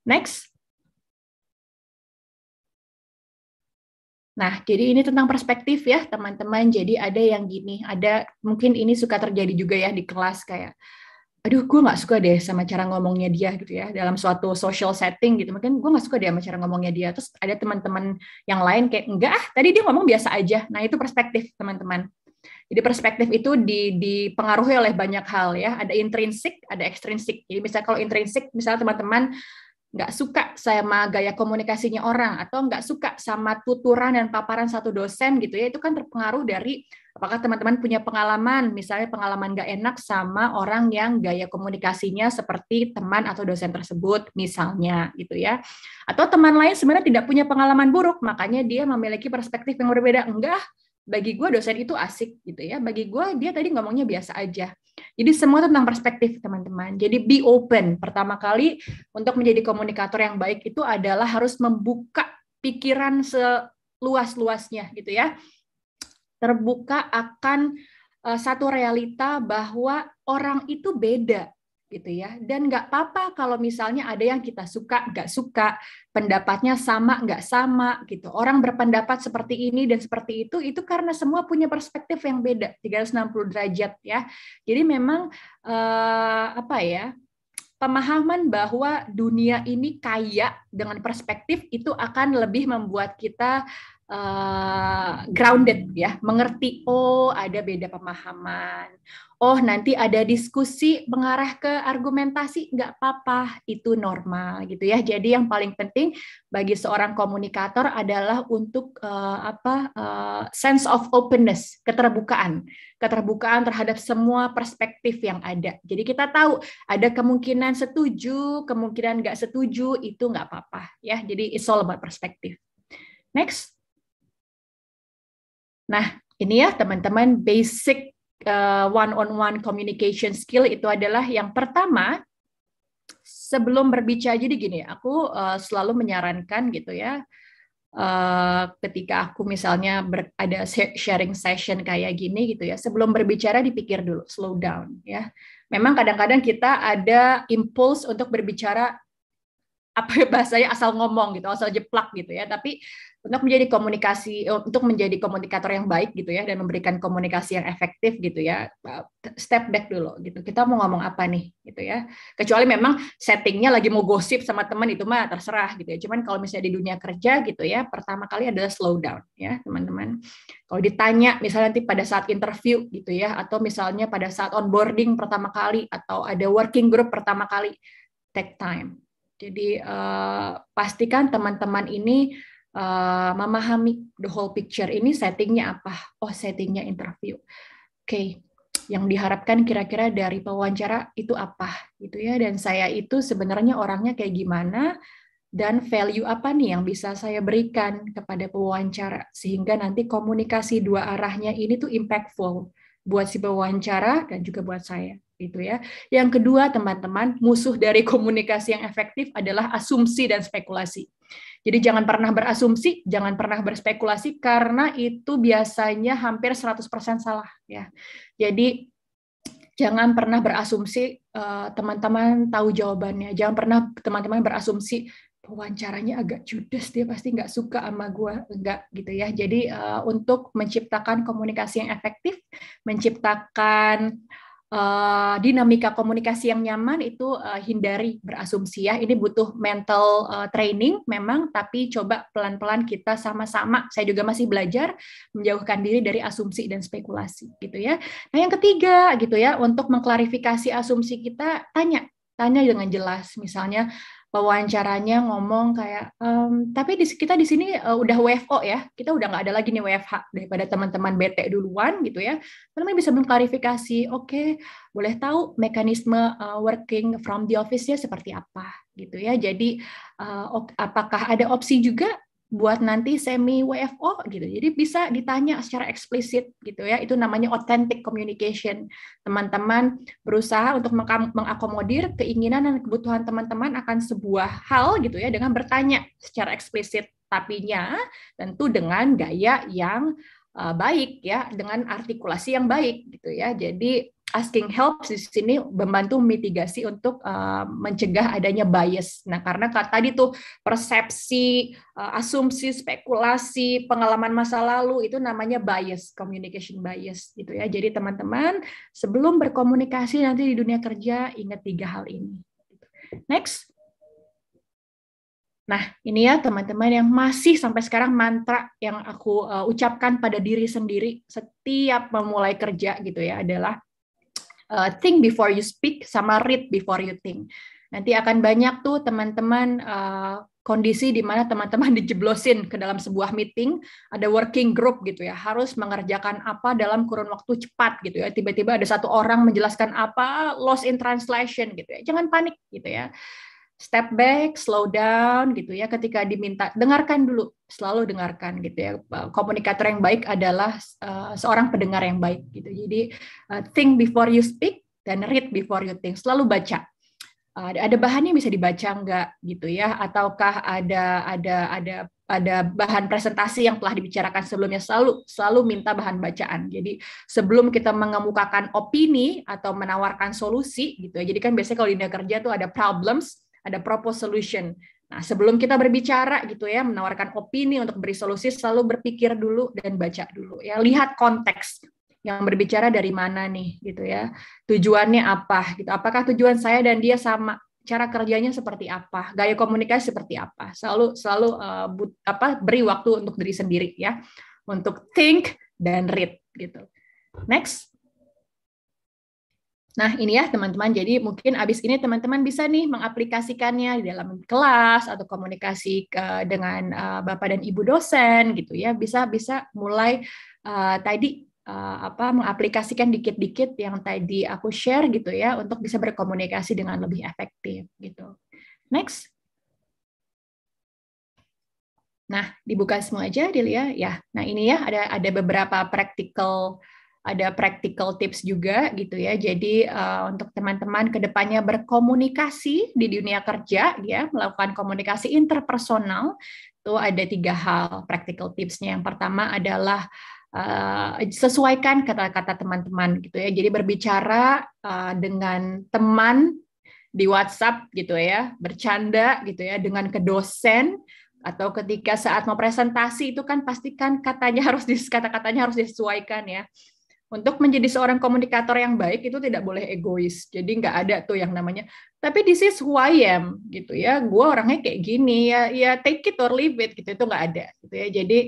Next. Nah, jadi ini tentang perspektif ya, teman-teman. Jadi ada yang gini, ada mungkin ini suka terjadi juga ya di kelas kayak, aduh gue nggak suka deh sama cara ngomongnya dia gitu ya, dalam suatu social setting gitu. Mungkin gue nggak suka deh sama cara ngomongnya dia. Terus ada teman-teman yang lain kayak, enggak ah, tadi dia ngomong biasa aja. Nah, itu perspektif teman-teman. Jadi perspektif itu di, dipengaruhi oleh banyak hal ya. Ada intrinsik, ada ekstrinsik. Jadi misalnya kalau intrinsik, misalnya teman-teman nggak suka sama gaya komunikasinya orang atau nggak suka sama tuturan dan paparan satu dosen gitu ya itu kan terpengaruh dari apakah teman-teman punya pengalaman misalnya pengalaman nggak enak sama orang yang gaya komunikasinya seperti teman atau dosen tersebut misalnya gitu ya atau teman lain sebenarnya tidak punya pengalaman buruk makanya dia memiliki perspektif yang berbeda enggak bagi gue dosen itu asik gitu ya bagi gue dia tadi ngomongnya biasa aja jadi semua tentang perspektif teman-teman. Jadi be open. Pertama kali untuk menjadi komunikator yang baik itu adalah harus membuka pikiran seluas-luasnya gitu ya. Terbuka akan uh, satu realita bahwa orang itu beda gitu ya dan nggak apa-apa kalau misalnya ada yang kita suka nggak suka pendapatnya sama nggak sama gitu. Orang berpendapat seperti ini dan seperti itu itu karena semua punya perspektif yang beda 360 derajat ya. Jadi memang eh, apa ya? pemahaman bahwa dunia ini kaya dengan perspektif itu akan lebih membuat kita uh, grounded ya, mengerti oh ada beda pemahaman, oh nanti ada diskusi mengarah ke argumentasi nggak apa-apa itu normal gitu ya. Jadi yang paling penting bagi seorang komunikator adalah untuk uh, apa uh, sense of openness, keterbukaan, keterbukaan terhadap semua perspektif yang ada. Jadi kita tahu ada kemungkinan setuju, kemungkinan nggak setuju itu nggak apa-apa ya. Jadi it's all about perspektif. Next. Nah, ini ya teman-teman basic on eh, one-on-one communication skill itu adalah yang pertama sebelum berbicara jadi gini aku eh, selalu menyarankan gitu ya eh, ketika aku misalnya ada sharing session kayak gini gitu ya sebelum berbicara dipikir dulu slow down ya memang kadang-kadang kita ada impuls untuk berbicara apa ya, bahasanya asal ngomong gitu asal jeplak gitu ya tapi untuk menjadi komunikasi untuk menjadi komunikator yang baik gitu ya dan memberikan komunikasi yang efektif gitu ya uh, step back dulu gitu kita mau ngomong apa nih gitu ya kecuali memang settingnya lagi mau gosip sama teman itu mah terserah gitu ya cuman kalau misalnya di dunia kerja gitu ya pertama kali adalah slow down ya teman-teman kalau ditanya misalnya nanti pada saat interview gitu ya atau misalnya pada saat onboarding pertama kali atau ada working group pertama kali take time jadi uh, pastikan teman-teman ini uh, memahami the whole picture ini settingnya apa? Oh, settingnya interview. Oke, okay. yang diharapkan kira-kira dari pewawancara itu apa gitu ya? Dan saya itu sebenarnya orangnya kayak gimana dan value apa nih yang bisa saya berikan kepada pewawancara sehingga nanti komunikasi dua arahnya ini tuh impactful buat si pewawancara dan juga buat saya gitu ya. Yang kedua, teman-teman, musuh dari komunikasi yang efektif adalah asumsi dan spekulasi. Jadi jangan pernah berasumsi, jangan pernah berspekulasi karena itu biasanya hampir 100% salah ya. Jadi jangan pernah berasumsi eh, teman-teman uh, tahu jawabannya. Jangan pernah teman-teman berasumsi wawancaranya agak judes dia pasti nggak suka sama gue enggak gitu ya. Jadi uh, untuk menciptakan komunikasi yang efektif, menciptakan uh, dinamika komunikasi yang nyaman itu uh, hindari berasumsi ya. Ini butuh mental uh, training memang, tapi coba pelan-pelan kita sama-sama. Saya juga masih belajar menjauhkan diri dari asumsi dan spekulasi gitu ya. Nah yang ketiga gitu ya untuk mengklarifikasi asumsi kita tanya tanya dengan jelas misalnya wawancaranya ngomong kayak ehm, tapi di, kita di sini uh, udah WFO ya kita udah nggak ada lagi nih WFH daripada teman-teman BT duluan gitu ya teman-teman bisa mengklarifikasi oke okay, boleh tahu mekanisme uh, working from the office-nya seperti apa gitu ya jadi uh, apakah ada opsi juga buat nanti semi WFO gitu. Jadi bisa ditanya secara eksplisit gitu ya. Itu namanya authentic communication. Teman-teman berusaha untuk mengakomodir keinginan dan kebutuhan teman-teman akan sebuah hal gitu ya dengan bertanya secara eksplisit. Tapinya tentu dengan gaya yang eh, baik ya, dengan artikulasi yang baik gitu ya. Jadi asking hmm. help di sini membantu mitigasi untuk uh, mencegah adanya bias. Nah, karena tadi tuh persepsi, uh, asumsi, spekulasi, pengalaman masa lalu itu namanya bias, communication bias gitu ya. Jadi teman-teman, sebelum berkomunikasi nanti di dunia kerja ingat tiga hal ini. Next. Nah, ini ya teman-teman yang masih sampai sekarang mantra yang aku uh, ucapkan pada diri sendiri setiap memulai kerja gitu ya adalah uh, think before you speak sama read before you think. Nanti akan banyak tuh teman-teman uh, kondisi di mana teman-teman dijeblosin ke dalam sebuah meeting, ada working group gitu ya, harus mengerjakan apa dalam kurun waktu cepat gitu ya. Tiba-tiba ada satu orang menjelaskan apa, loss in translation gitu ya. Jangan panik gitu ya step back, slow down gitu ya ketika diminta dengarkan dulu, selalu dengarkan gitu ya. Komunikator yang baik adalah uh, seorang pendengar yang baik gitu. Jadi uh, think before you speak dan read before you think. Selalu baca. Uh, ada bahannya bisa dibaca enggak gitu ya ataukah ada ada ada ada bahan presentasi yang telah dibicarakan sebelumnya selalu selalu minta bahan bacaan. Jadi sebelum kita mengemukakan opini atau menawarkan solusi gitu ya. Jadi kan biasanya kalau di dunia kerja tuh ada problems ada proposed solution. Nah, sebelum kita berbicara gitu ya, menawarkan opini untuk beri solusi, selalu berpikir dulu dan baca dulu ya. Lihat konteks yang berbicara dari mana nih gitu ya. Tujuannya apa gitu. Apakah tujuan saya dan dia sama? Cara kerjanya seperti apa? Gaya komunikasi seperti apa? Selalu selalu uh, but, apa beri waktu untuk diri sendiri ya. Untuk think dan read gitu. Next. Nah, ini ya teman-teman. Jadi mungkin abis ini teman-teman bisa nih mengaplikasikannya di dalam kelas atau komunikasi ke, dengan uh, Bapak dan Ibu dosen gitu ya. Bisa bisa mulai uh, tadi uh, apa mengaplikasikan dikit-dikit yang tadi aku share gitu ya untuk bisa berkomunikasi dengan lebih efektif gitu. Next. Nah, dibuka semua aja dilihat ya. Nah, ini ya ada ada beberapa practical ada practical tips juga gitu ya. Jadi uh, untuk teman-teman kedepannya berkomunikasi di dunia kerja, ya melakukan komunikasi interpersonal itu ada tiga hal practical tipsnya. Yang pertama adalah Uh, sesuaikan kata-kata teman-teman gitu ya. Jadi berbicara uh, dengan teman di WhatsApp gitu ya, bercanda gitu ya dengan ke dosen atau ketika saat mau presentasi itu kan pastikan katanya harus kata-katanya harus disesuaikan ya. Untuk menjadi seorang komunikator yang baik itu tidak boleh egois. Jadi nggak ada tuh yang namanya. Tapi this is who I am gitu ya. Gue orangnya kayak gini ya. Ya take it or leave it gitu itu nggak ada gitu ya. Jadi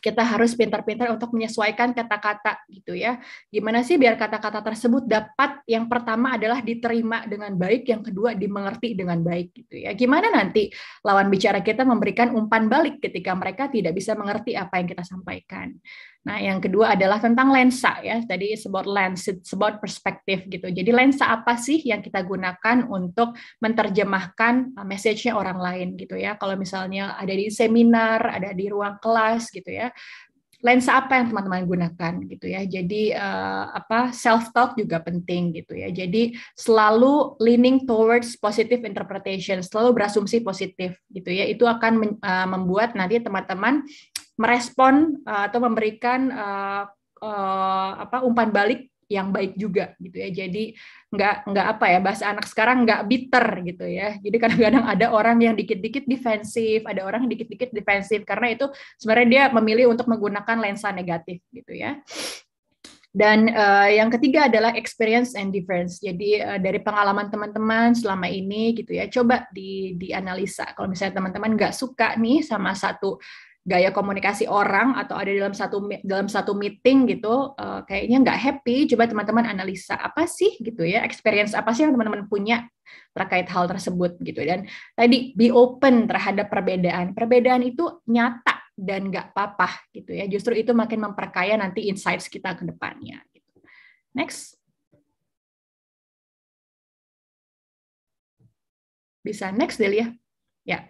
kita harus pintar-pintar untuk menyesuaikan kata-kata gitu ya. Gimana sih biar kata-kata tersebut dapat yang pertama adalah diterima dengan baik, yang kedua dimengerti dengan baik gitu ya. Gimana nanti lawan bicara kita memberikan umpan balik ketika mereka tidak bisa mengerti apa yang kita sampaikan. Nah, yang kedua adalah tentang lensa ya. Tadi sebut lens, sebut perspektif gitu. Jadi lensa apa sih yang kita gunakan untuk menerjemahkan uh, message-nya orang lain gitu ya. Kalau misalnya ada di seminar, ada di ruang kelas gitu ya. Lensa apa yang teman-teman gunakan gitu ya. Jadi uh, apa self talk juga penting gitu ya. Jadi selalu leaning towards positive interpretation, selalu berasumsi positif gitu ya. Itu akan uh, membuat nanti teman-teman merespon uh, atau memberikan uh, uh, apa umpan balik yang baik juga gitu ya jadi nggak nggak apa ya bahasa anak sekarang nggak bitter gitu ya jadi kadang-kadang ada orang yang dikit-dikit defensif ada orang yang dikit-dikit defensif karena itu sebenarnya dia memilih untuk menggunakan lensa negatif gitu ya dan uh, yang ketiga adalah experience and difference. Jadi uh, dari pengalaman teman-teman selama ini gitu ya, coba di dianalisa. Kalau misalnya teman-teman nggak suka nih sama satu gaya komunikasi orang atau ada dalam satu dalam satu meeting gitu uh, kayaknya nggak happy coba teman-teman analisa apa sih gitu ya experience apa sih yang teman-teman punya terkait hal tersebut gitu dan tadi be open terhadap perbedaan perbedaan itu nyata dan nggak apa-apa gitu ya justru itu makin memperkaya nanti insights kita ke depannya gitu. next bisa next Delia ya yeah.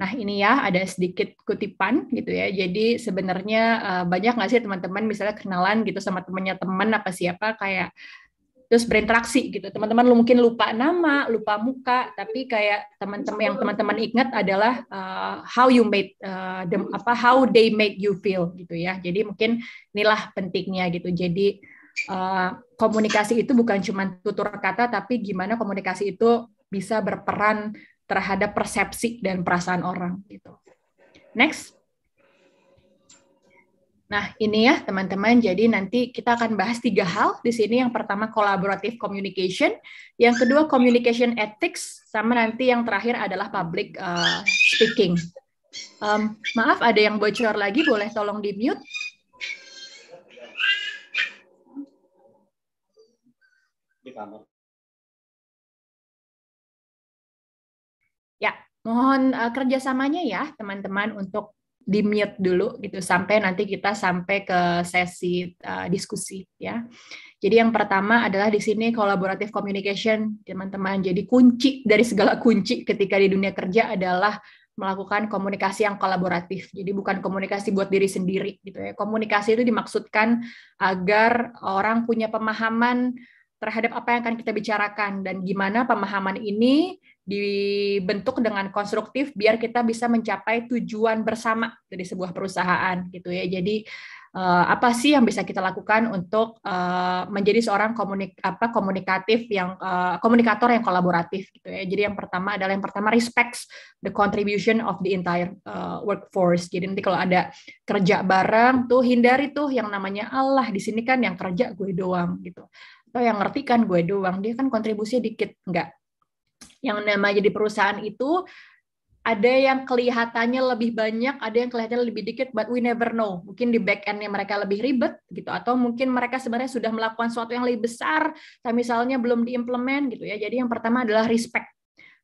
Nah ini ya ada sedikit kutipan gitu ya. Jadi sebenarnya uh, banyak nggak sih teman-teman misalnya kenalan gitu sama temannya teman apa siapa kayak terus berinteraksi gitu. Teman-teman mungkin lupa nama, lupa muka, tapi kayak teman-teman yang teman-teman ingat adalah uh, how you made uh, them, apa how they make you feel gitu ya. Jadi mungkin inilah pentingnya gitu. Jadi uh, komunikasi itu bukan cuma tutur kata, tapi gimana komunikasi itu bisa berperan terhadap persepsi dan perasaan orang gitu. Next. Nah, ini ya teman-teman. Jadi nanti kita akan bahas tiga hal di sini. Yang pertama collaborative communication, yang kedua communication ethics, sama nanti yang terakhir adalah public uh, speaking. Um, maaf, ada yang bocor lagi. Boleh tolong di mute. Di kamar. mohon uh, kerjasamanya ya teman-teman untuk di mute dulu gitu sampai nanti kita sampai ke sesi uh, diskusi ya. Jadi yang pertama adalah di sini collaborative communication teman-teman. Jadi kunci dari segala kunci ketika di dunia kerja adalah melakukan komunikasi yang kolaboratif. Jadi bukan komunikasi buat diri sendiri gitu ya. Komunikasi itu dimaksudkan agar orang punya pemahaman terhadap apa yang akan kita bicarakan dan gimana pemahaman ini dibentuk dengan konstruktif biar kita bisa mencapai tujuan bersama dari sebuah perusahaan gitu ya. Jadi eh, apa sih yang bisa kita lakukan untuk eh, menjadi seorang komunik apa komunikatif yang eh, komunikator yang kolaboratif gitu ya. Jadi yang pertama adalah yang pertama respects the contribution of the entire workforce. Jadi nanti kalau ada kerja bareng tuh hindari tuh yang namanya Allah di sini kan yang kerja gue doang gitu oh yang ngerti kan gue doang dia kan kontribusi dikit enggak yang namanya jadi perusahaan itu ada yang kelihatannya lebih banyak, ada yang kelihatannya lebih dikit, but we never know. Mungkin di back end-nya mereka lebih ribet gitu, atau mungkin mereka sebenarnya sudah melakukan sesuatu yang lebih besar, tapi misalnya belum diimplement gitu ya. Jadi yang pertama adalah respect.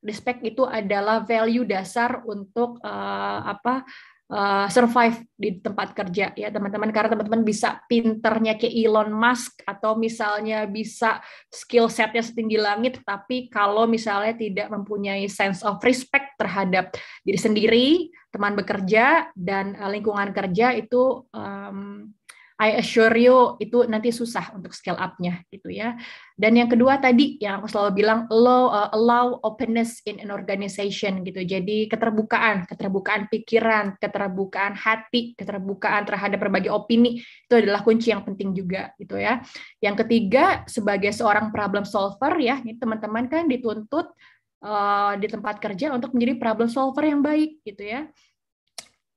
Respect itu adalah value dasar untuk uh, apa uh, survive di tempat kerja ya teman-teman karena teman-teman bisa pinternya ke Elon Musk atau misalnya bisa skill setnya setinggi langit tapi kalau misalnya tidak mempunyai sense of respect terhadap diri sendiri teman bekerja dan eh, lingkungan kerja itu um, I assure you itu nanti susah untuk scale up-nya gitu ya. Dan yang kedua tadi yang aku selalu bilang allow, uh, allow openness in an organization gitu. Jadi keterbukaan, keterbukaan pikiran, keterbukaan hati, keterbukaan terhadap berbagai opini itu adalah kunci yang penting juga gitu ya. Yang ketiga sebagai seorang problem solver ya, ini teman-teman kan dituntut uh, di tempat kerja untuk menjadi problem solver yang baik gitu ya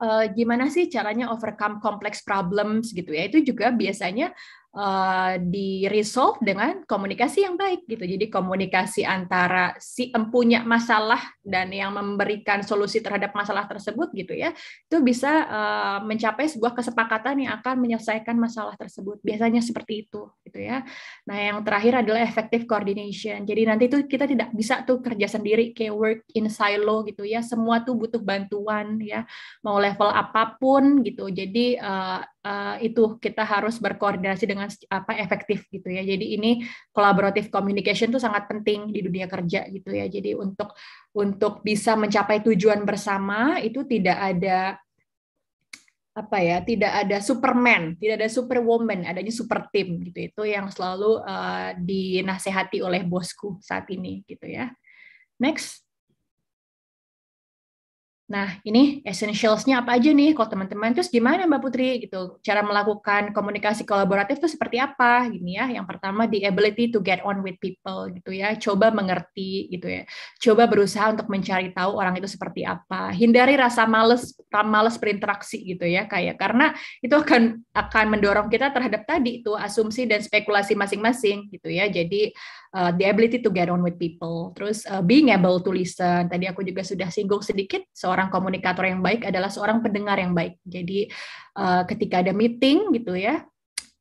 uh, gimana sih caranya overcome complex problems gitu ya itu juga biasanya uh, di resolve dengan komunikasi yang baik gitu. Jadi komunikasi antara si empunya masalah dan yang memberikan solusi terhadap masalah tersebut gitu ya, itu bisa uh, mencapai sebuah kesepakatan yang akan menyelesaikan masalah tersebut. Biasanya seperti itu gitu ya. Nah yang terakhir adalah effective coordination. Jadi nanti itu kita tidak bisa tuh kerja sendiri kayak work in silo gitu ya. Semua tuh butuh bantuan ya, mau level apapun gitu. Jadi uh, Eh, itu kita harus berkoordinasi dengan apa efektif gitu ya. Jadi ini kolaboratif communication itu sangat penting di dunia kerja gitu ya. Jadi untuk untuk bisa mencapai tujuan bersama itu tidak ada apa ya tidak ada superman tidak ada superwoman adanya super team gitu itu yang selalu uh, dinasehati oleh bosku saat ini gitu ya next Nah, ini essentials-nya apa aja nih kalau teman-teman? Terus gimana Mbak Putri gitu? Cara melakukan komunikasi kolaboratif itu seperti apa? Gini ya, yang pertama the ability to get on with people gitu ya. Coba mengerti gitu ya. Coba berusaha untuk mencari tahu orang itu seperti apa. Hindari rasa males males berinteraksi gitu ya kayak karena itu akan akan mendorong kita terhadap tadi itu asumsi dan spekulasi masing-masing gitu ya. Jadi uh, the ability to get on with people, terus uh, being able to listen. Tadi aku juga sudah singgung sedikit, seorang komunikator yang baik adalah seorang pendengar yang baik. Jadi uh, ketika ada meeting gitu ya,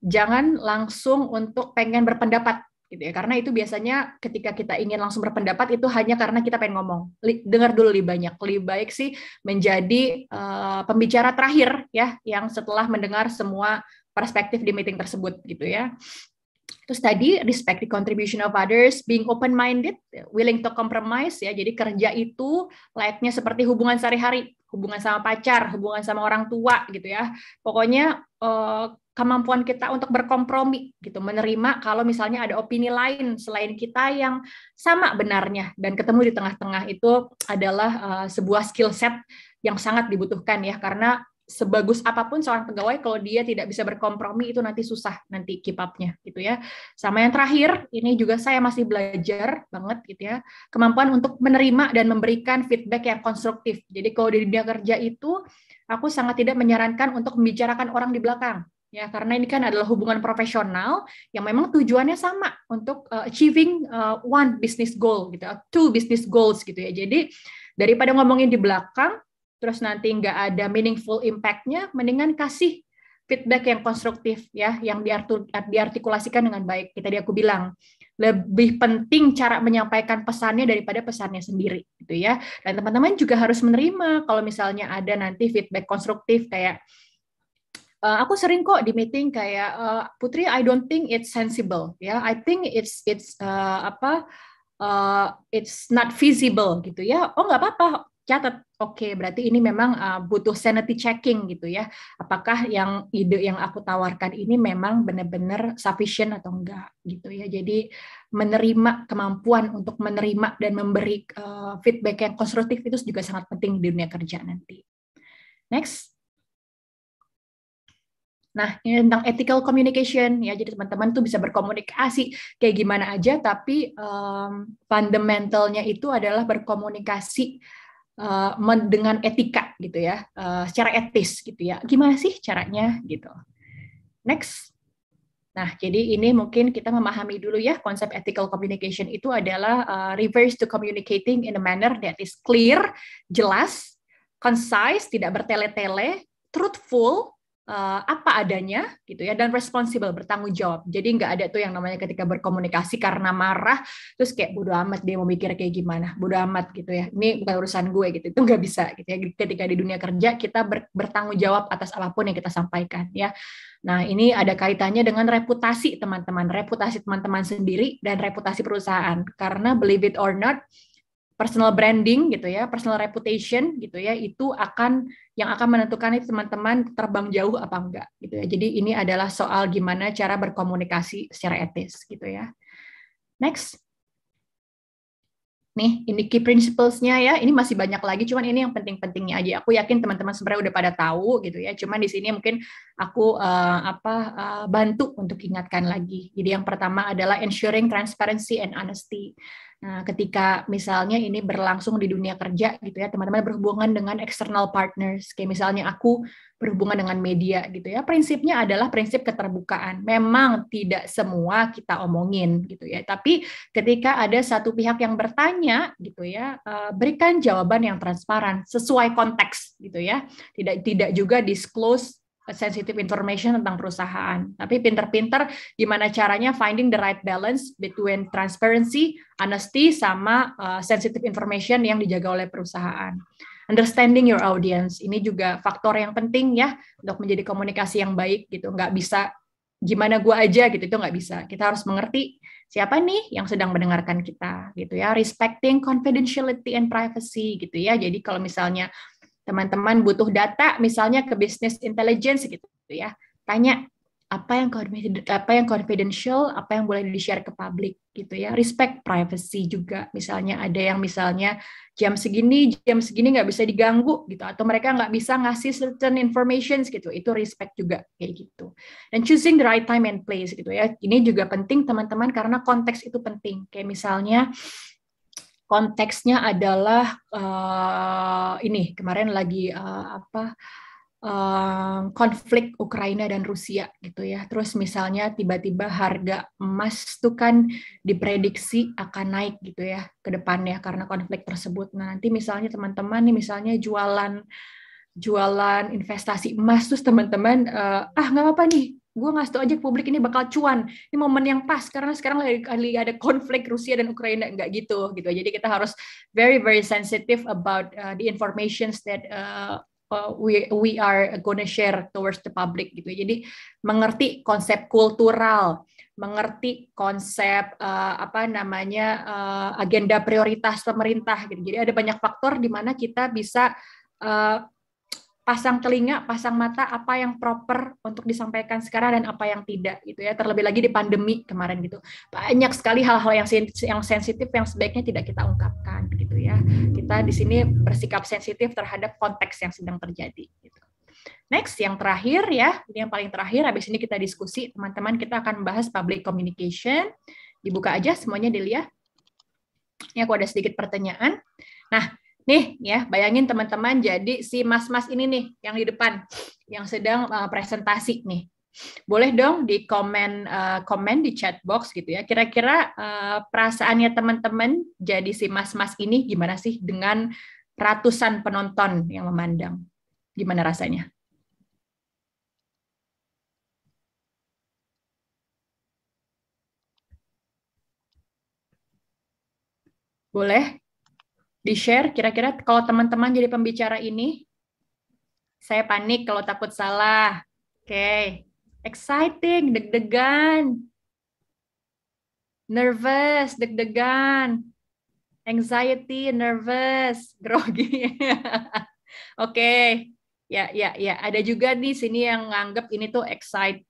jangan langsung untuk pengen berpendapat gitu ya karena itu biasanya ketika kita ingin langsung berpendapat itu hanya karena kita pengen ngomong dengar dulu lebih banyak lebih baik sih menjadi uh, pembicara terakhir ya yang setelah mendengar semua perspektif di meeting tersebut gitu ya Terus tadi respect the contribution of others, being open minded, willing to compromise ya. Jadi kerja itu layaknya seperti hubungan sehari-hari, hubungan sama pacar, hubungan sama orang tua gitu ya. Pokoknya eh, kemampuan kita untuk berkompromi gitu, menerima kalau misalnya ada opini lain selain kita yang sama benarnya dan ketemu di tengah-tengah itu adalah eh, sebuah skill set yang sangat dibutuhkan ya karena sebagus apapun seorang pegawai kalau dia tidak bisa berkompromi itu nanti susah nanti keep up-nya gitu ya. Sama yang terakhir, ini juga saya masih belajar banget gitu ya. Kemampuan untuk menerima dan memberikan feedback yang konstruktif. Jadi kalau di dunia kerja itu aku sangat tidak menyarankan untuk membicarakan orang di belakang ya karena ini kan adalah hubungan profesional yang memang tujuannya sama untuk uh, achieving uh, one business goal gitu, two business goals gitu ya. Jadi daripada ngomongin di belakang terus nanti nggak ada meaningful impact-nya, mendingan kasih feedback yang konstruktif ya, yang diartikulasikan dengan baik. Kita dia aku bilang lebih penting cara menyampaikan pesannya daripada pesannya sendiri, gitu ya. Dan teman-teman juga harus menerima kalau misalnya ada nanti feedback konstruktif kayak Uh, aku sering kok di meeting kayak uh, Putri, I don't think it's sensible, ya. Yeah. I think it's it's uh, apa, uh, it's not feasible gitu ya. Oh nggak apa-apa, catat Oke, okay, berarti ini memang uh, butuh sanity checking gitu ya. Apakah yang ide yang aku tawarkan ini memang benar-benar sufficient atau enggak gitu ya. Jadi menerima kemampuan untuk menerima dan memberi uh, feedback yang konstruktif itu juga sangat penting di dunia kerja nanti. Next. Nah, ini tentang ethical communication ya. Jadi teman-teman tuh bisa berkomunikasi kayak gimana aja tapi um, fundamentalnya itu adalah berkomunikasi uh, dengan etika gitu ya, uh, secara etis gitu ya. Gimana sih caranya gitu. Next. Nah, jadi ini mungkin kita memahami dulu ya konsep ethical communication itu adalah uh, reverse to communicating in a manner that is clear, jelas, concise, tidak bertele-tele, truthful, uh, apa adanya gitu ya dan responsible bertanggung jawab jadi nggak ada tuh yang namanya ketika berkomunikasi karena marah terus kayak bodoh amat dia mau mikir kayak gimana bodoh amat gitu ya ini bukan urusan gue gitu itu nggak bisa gitu ya ketika di dunia kerja kita ber, bertanggung jawab atas apapun yang kita sampaikan ya nah ini ada kaitannya dengan reputasi teman-teman reputasi teman-teman sendiri dan reputasi perusahaan karena believe it or not personal branding gitu ya, personal reputation gitu ya, itu akan yang akan menentukan itu teman-teman terbang jauh apa enggak gitu ya. Jadi ini adalah soal gimana cara berkomunikasi secara etis gitu ya. Next. Nih, ini key principles-nya ya. Ini masih banyak lagi, cuman ini yang penting-pentingnya aja. Aku yakin teman-teman sebenarnya udah pada tahu gitu ya. Cuman di sini mungkin aku uh, apa uh, bantu untuk ingatkan lagi. Jadi yang pertama adalah ensuring transparency and honesty Nah, ketika misalnya ini berlangsung di dunia kerja gitu ya, teman-teman berhubungan dengan external partners, kayak misalnya aku berhubungan dengan media gitu ya. Prinsipnya adalah prinsip keterbukaan. Memang tidak semua kita omongin gitu ya, tapi ketika ada satu pihak yang bertanya gitu ya, eh, berikan jawaban yang transparan sesuai konteks gitu ya. Tidak tidak juga disclose sensitive information tentang perusahaan. Tapi pinter-pinter gimana caranya finding the right balance between transparency, honesty, sama uh, sensitive information yang dijaga oleh perusahaan. Understanding your audience ini juga faktor yang penting ya untuk menjadi komunikasi yang baik gitu. Nggak bisa gimana gua aja gitu itu nggak bisa. Kita harus mengerti siapa nih yang sedang mendengarkan kita gitu ya. Respecting confidentiality and privacy gitu ya. Jadi kalau misalnya teman-teman butuh data misalnya ke business intelligence gitu ya tanya apa yang apa yang confidential apa yang boleh di share ke publik gitu ya respect privacy juga misalnya ada yang misalnya jam segini jam segini nggak bisa diganggu gitu atau mereka nggak bisa ngasih certain information gitu itu respect juga kayak gitu dan choosing the right time and place gitu ya ini juga penting teman-teman karena konteks itu penting kayak misalnya konteksnya adalah uh, ini kemarin lagi uh, apa uh, konflik Ukraina dan Rusia gitu ya. Terus misalnya tiba-tiba harga emas itu kan diprediksi akan naik gitu ya ke depannya karena konflik tersebut. Nah, nanti misalnya teman-teman nih misalnya jualan jualan investasi emas terus teman-teman uh, ah nggak apa-apa nih gue ngasih tau aja ke publik ini bakal cuan ini momen yang pas karena sekarang lagi, ada konflik Rusia dan Ukraina nggak gitu gitu jadi kita harus very very sensitive about uh, the information that uh, uh, we we are gonna share towards the public gitu jadi mengerti konsep kultural mengerti konsep uh, apa namanya uh, agenda prioritas pemerintah gitu jadi ada banyak faktor di mana kita bisa uh, pasang telinga, pasang mata apa yang proper untuk disampaikan sekarang dan apa yang tidak gitu ya. Terlebih lagi di pandemi kemarin gitu. Banyak sekali hal-hal yang yang sensitif yang sebaiknya tidak kita ungkapkan gitu ya. Kita di sini bersikap sensitif terhadap konteks yang sedang terjadi gitu. Next, yang terakhir ya, ini yang paling terakhir, habis ini kita diskusi, teman-teman kita akan membahas public communication. Dibuka aja semuanya, Delia. Ini aku ada sedikit pertanyaan. Nah, Nih ya, bayangin teman-teman jadi si mas-mas ini nih yang di depan yang sedang uh, presentasi nih. Boleh dong di komen uh, komen di chat box gitu ya. Kira-kira uh, perasaannya teman-teman jadi si mas-mas ini gimana sih dengan ratusan penonton yang memandang? Gimana rasanya? Boleh di-share kira-kira kalau teman-teman jadi pembicara ini? Saya panik kalau takut salah. Oke. Okay. Exciting, deg-degan. Nervous, deg-degan. Anxiety, nervous, grogi. Oke. Okay. Ya, ya, ya. Ada juga di sini yang nganggap ini tuh excite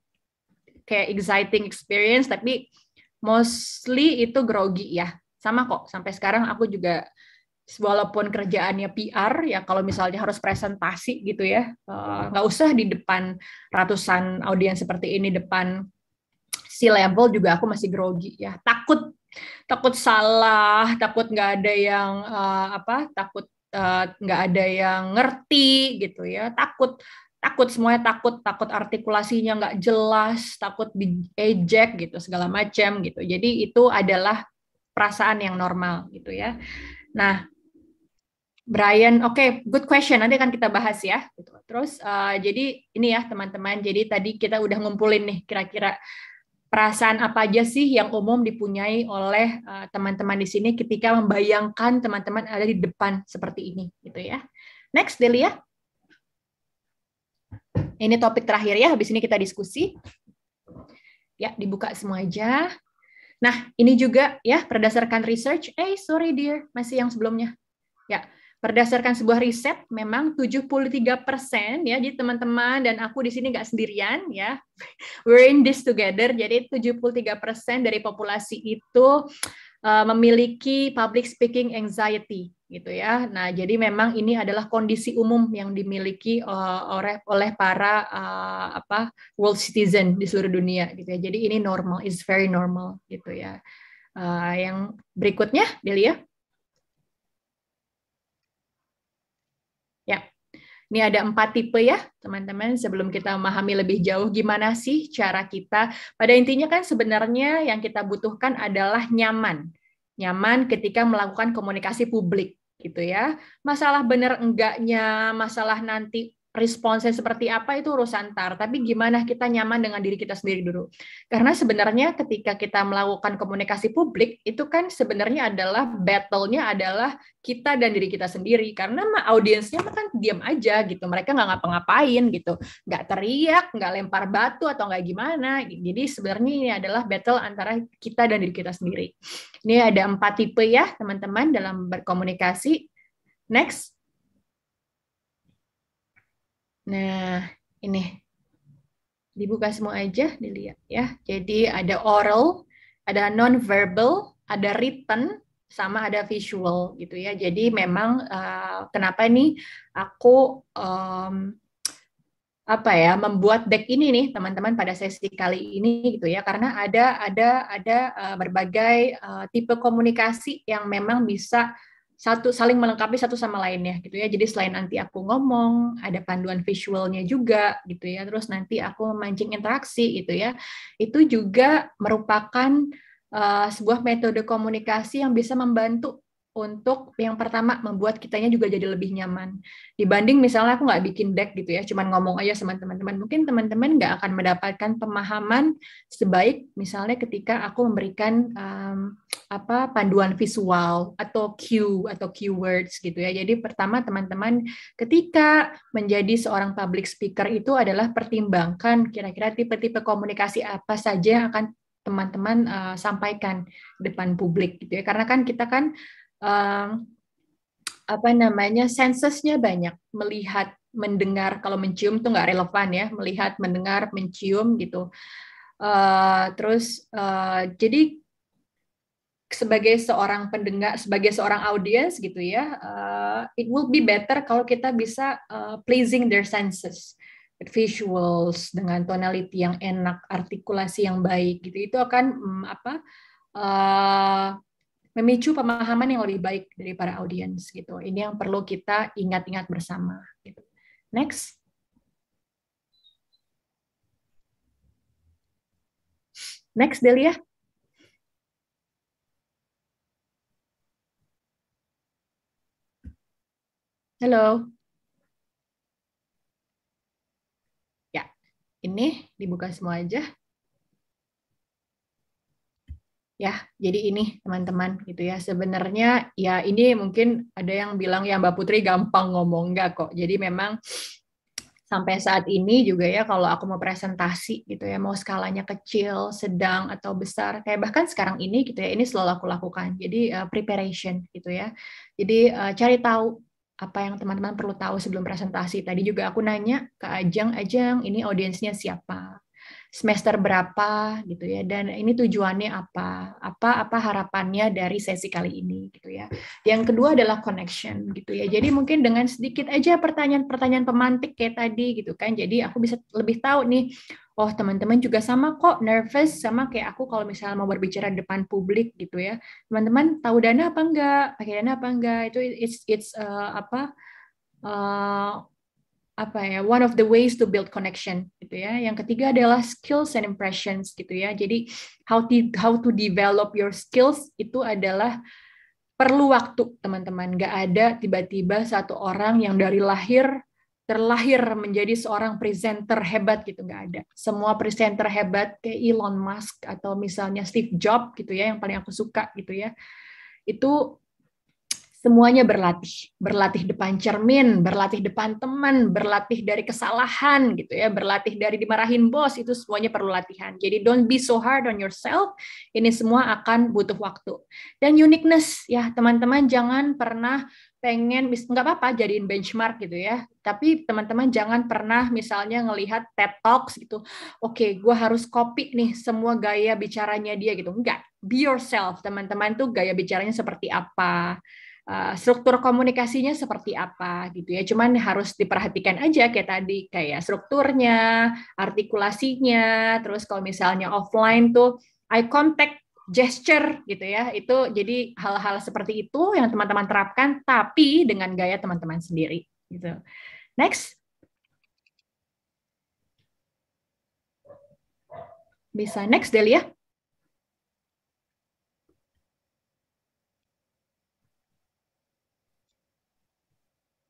kayak exciting experience tapi mostly itu grogi ya. Sama kok sampai sekarang aku juga walaupun kerjaannya PR ya kalau misalnya harus presentasi gitu ya eh, hmm. nggak uh, usah di depan ratusan audiens seperti ini depan si level juga aku masih grogi ya takut takut salah takut nggak ada yang uh, apa takut eh, nggak uh, ada yang ngerti gitu ya takut takut semuanya takut takut artikulasinya nggak jelas takut di ejek gitu segala macam gitu jadi itu adalah perasaan yang normal gitu ya nah Brian, oke, okay, good question. Nanti akan kita bahas ya. Terus, uh, jadi ini ya teman-teman. Jadi tadi kita udah ngumpulin nih kira-kira perasaan apa aja sih yang umum dipunyai oleh eh, teman-teman uh, di sini ketika membayangkan teman-teman ada di depan seperti ini, gitu ya. Next, Delia. Ini topik terakhir ya. Habis ini kita diskusi. Ya, dibuka semua aja. Nah, ini juga ya berdasarkan research. Eh, sorry dear, masih yang sebelumnya. Ya, Berdasarkan sebuah riset, memang 73 persen ya, jadi teman-teman dan aku di sini nggak sendirian ya, we're in this together. Jadi 73 persen dari populasi itu uh, memiliki public speaking anxiety gitu ya. Nah, jadi memang ini adalah kondisi umum yang dimiliki uh, oleh oleh para uh, apa world citizen di seluruh dunia gitu ya. Jadi ini normal, is very normal gitu ya. Uh, yang berikutnya, Delia. Ini ada empat tipe ya, teman-teman, sebelum kita memahami lebih jauh gimana sih cara kita. Pada intinya kan sebenarnya yang kita butuhkan adalah nyaman. Nyaman ketika melakukan komunikasi publik gitu ya. Masalah benar enggaknya, masalah nanti responsnya seperti apa itu urusan tar, tapi gimana kita nyaman dengan diri kita sendiri dulu. Karena sebenarnya ketika kita melakukan komunikasi publik, itu kan sebenarnya adalah battle-nya adalah kita dan diri kita sendiri. Karena mah audiensnya mah kan diam aja gitu, mereka nggak ngapa-ngapain gitu, nggak teriak, nggak lempar batu atau nggak gimana. Jadi sebenarnya ini adalah battle antara kita dan diri kita sendiri. Ini ada empat tipe ya teman-teman dalam berkomunikasi. Next, Nah, ini dibuka semua aja dilihat ya. Jadi ada oral, ada non-verbal, ada written, sama ada visual gitu ya. Jadi memang uh, kenapa ini aku um, apa ya membuat deck ini nih teman-teman pada sesi kali ini gitu ya karena ada ada ada eh, berbagai uh, tipe komunikasi yang memang bisa satu saling melengkapi satu sama lainnya gitu ya. Jadi selain nanti aku ngomong, ada panduan visualnya juga gitu ya. Terus nanti aku memancing interaksi gitu ya. Itu juga merupakan uh, sebuah metode komunikasi yang bisa membantu untuk yang pertama membuat kitanya juga jadi lebih nyaman dibanding misalnya aku nggak bikin deck gitu ya cuman ngomong aja sama teman-teman mungkin teman-teman nggak akan mendapatkan pemahaman sebaik misalnya ketika aku memberikan um, apa panduan visual atau cue atau keywords gitu ya jadi pertama teman-teman ketika menjadi seorang public speaker itu adalah pertimbangkan kira-kira tipe-tipe komunikasi apa saja yang akan teman-teman uh, sampaikan depan publik gitu ya karena kan kita kan um, apa namanya sensusnya banyak melihat mendengar kalau mencium tuh nggak relevan ya melihat mendengar mencium gitu uh, terus uh, jadi sebagai seorang pendengar sebagai seorang audiens gitu ya uh, it will be better kalau kita bisa uh, pleasing their senses visuals dengan tonality yang enak artikulasi yang baik gitu itu akan um, apa uh, memicu pemahaman yang lebih baik dari para audiens gitu. Ini yang perlu kita ingat-ingat bersama. Gitu. Next. Next, Delia. Halo. Ya, ini dibuka semua aja ya jadi ini teman-teman gitu ya sebenarnya ya ini mungkin ada yang bilang ya Mbak Putri gampang ngomong nggak kok jadi memang sampai saat ini juga ya kalau aku mau presentasi gitu ya mau skalanya kecil sedang atau besar kayak bahkan sekarang ini gitu ya ini selalu aku lakukan jadi uh, preparation gitu ya jadi uh, cari tahu apa yang teman-teman perlu tahu sebelum presentasi tadi juga aku nanya ke ajang-ajang ini audiensnya siapa semester berapa gitu ya dan ini tujuannya apa apa apa harapannya dari sesi kali ini gitu ya yang kedua adalah connection gitu ya jadi mungkin dengan sedikit aja pertanyaan-pertanyaan pemantik kayak tadi gitu kan jadi aku bisa lebih tahu nih oh teman-teman juga sama kok nervous sama kayak aku kalau misalnya mau berbicara depan publik gitu ya teman-teman tahu dana apa enggak pakai dana apa enggak itu it's it's uh, apa uh, apa ya one of the ways to build connection gitu ya yang ketiga adalah skills and impressions gitu ya jadi how to how to develop your skills itu adalah perlu waktu teman-teman nggak ada tiba-tiba satu orang yang dari lahir terlahir menjadi seorang presenter hebat gitu nggak ada semua presenter hebat kayak Elon Musk atau misalnya Steve Jobs gitu ya yang paling aku suka gitu ya itu semuanya berlatih, berlatih depan cermin, berlatih depan teman, berlatih dari kesalahan gitu ya, berlatih dari dimarahin bos itu semuanya perlu latihan. Jadi don't be so hard on yourself. Ini semua akan butuh waktu. Dan uniqueness ya, teman-teman jangan pernah pengen nggak apa-apa jadiin benchmark gitu ya tapi teman-teman jangan pernah misalnya ngelihat TED Talks gitu oke okay, gue harus copy nih semua gaya bicaranya dia gitu enggak be yourself teman-teman tuh gaya bicaranya seperti apa Eh, struktur komunikasinya seperti apa gitu ya. Cuman harus diperhatikan aja kayak tadi kayak strukturnya, artikulasinya, terus kalau misalnya offline tuh eye contact gesture gitu ya. Itu jadi hal-hal seperti itu yang teman-teman terapkan tapi dengan gaya teman-teman sendiri gitu. Next. Bisa next Delia.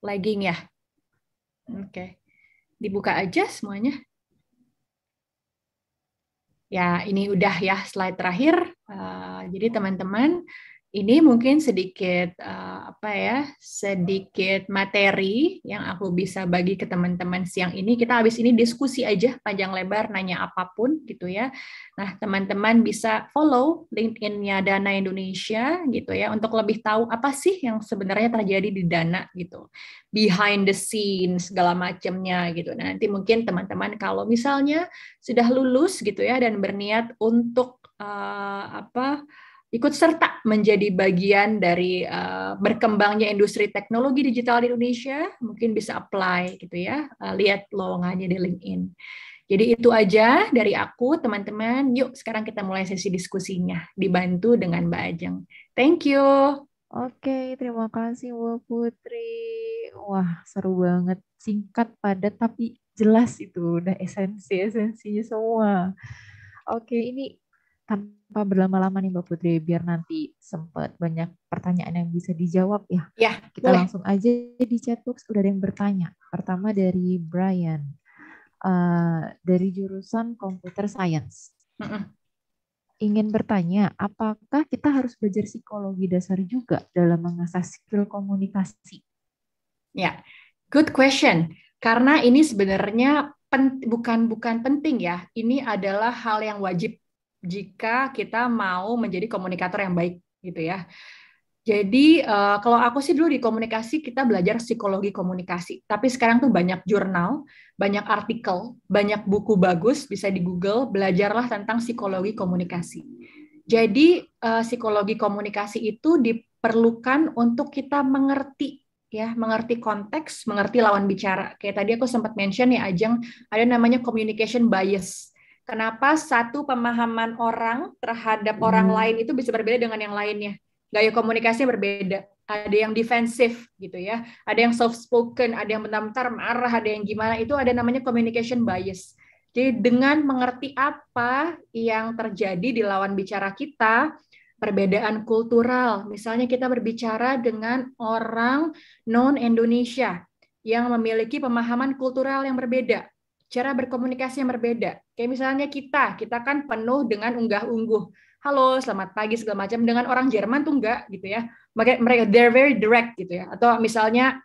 lagging ya. Oke. Okay. Dibuka aja semuanya. Ya, ini udah ya slide terakhir. Uh, jadi teman-teman ini mungkin sedikit uh, apa ya sedikit materi yang aku bisa bagi ke teman-teman siang ini kita habis ini diskusi aja panjang lebar nanya apapun gitu ya nah teman-teman bisa follow LinkedIn-nya Dana Indonesia gitu ya untuk lebih tahu apa sih yang sebenarnya terjadi di Dana gitu behind the scene segala macamnya gitu nah nanti mungkin teman-teman kalau misalnya sudah lulus gitu ya dan berniat untuk uh, apa ikut serta menjadi bagian dari uh, berkembangnya industri teknologi digital di Indonesia, mungkin bisa apply gitu ya, uh, lihat lowongannya di LinkedIn. Jadi itu aja dari aku, teman-teman. Yuk sekarang kita mulai sesi diskusinya, dibantu dengan Mbak Ajeng. Thank you. Oke, terima kasih Bu Putri. Wah, seru banget. Singkat, padat, tapi jelas itu udah esensi-esensinya semua. Oke, ini tanpa berlama-lama nih Mbak Putri biar nanti sempat banyak pertanyaan yang bisa dijawab ya. Ya, kita boleh. langsung aja di chatbox udah ada yang bertanya. Pertama dari Brian. Uh, dari jurusan Computer Science. Mm -mm. Ingin bertanya, apakah kita harus belajar psikologi dasar juga dalam mengasah skill komunikasi? Ya, good question. Karena ini sebenarnya pen, bukan bukan penting ya. Ini adalah hal yang wajib jika kita mau menjadi komunikator yang baik gitu ya. Jadi uh, kalau aku sih dulu di komunikasi kita belajar psikologi komunikasi, tapi sekarang tuh banyak jurnal, banyak artikel, banyak buku bagus bisa di Google, belajarlah tentang psikologi komunikasi. Jadi uh, psikologi komunikasi itu diperlukan untuk kita mengerti ya, mengerti konteks, mengerti lawan bicara. Kayak tadi aku sempat mention ya Ajeng, ada namanya communication bias. Kenapa satu pemahaman orang terhadap hmm. orang lain itu bisa berbeda dengan yang lainnya? Gaya komunikasinya berbeda. Ada yang defensif gitu ya, ada yang soft spoken, ada yang bentar marah, ada yang gimana. Itu ada namanya communication bias. Jadi dengan mengerti apa yang terjadi di lawan bicara kita, perbedaan kultural. Misalnya kita berbicara dengan orang non-Indonesia yang memiliki pemahaman kultural yang berbeda, cara berkomunikasi yang berbeda. Kayak misalnya kita, kita kan penuh dengan unggah-ungguh. Halo, selamat pagi segala macam. Dengan orang Jerman tuh enggak gitu ya. Mereka mereka they're very direct gitu ya. Atau misalnya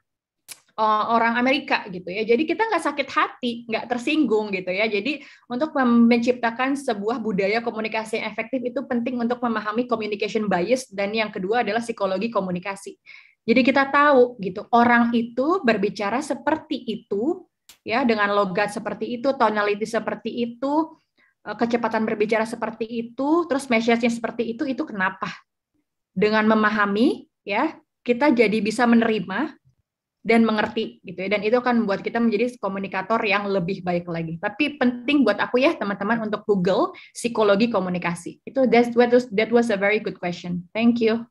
eh, orang Amerika gitu ya. Jadi kita nggak sakit hati, nggak tersinggung gitu ya. Jadi untuk menciptakan sebuah budaya komunikasi yang efektif itu penting untuk memahami communication bias dan yang kedua adalah psikologi komunikasi. Jadi kita tahu gitu orang itu berbicara seperti itu ya dengan logat seperti itu, tonality seperti itu, eh, kecepatan berbicara seperti itu, terus message-nya seperti itu, itu kenapa? Dengan memahami, ya, kita jadi bisa menerima dan mengerti gitu ya. Dan itu akan membuat kita menjadi komunikator yang lebih baik lagi. Tapi penting buat aku ya teman-teman untuk Google psikologi komunikasi. Itu that was that was a very good question. Thank you.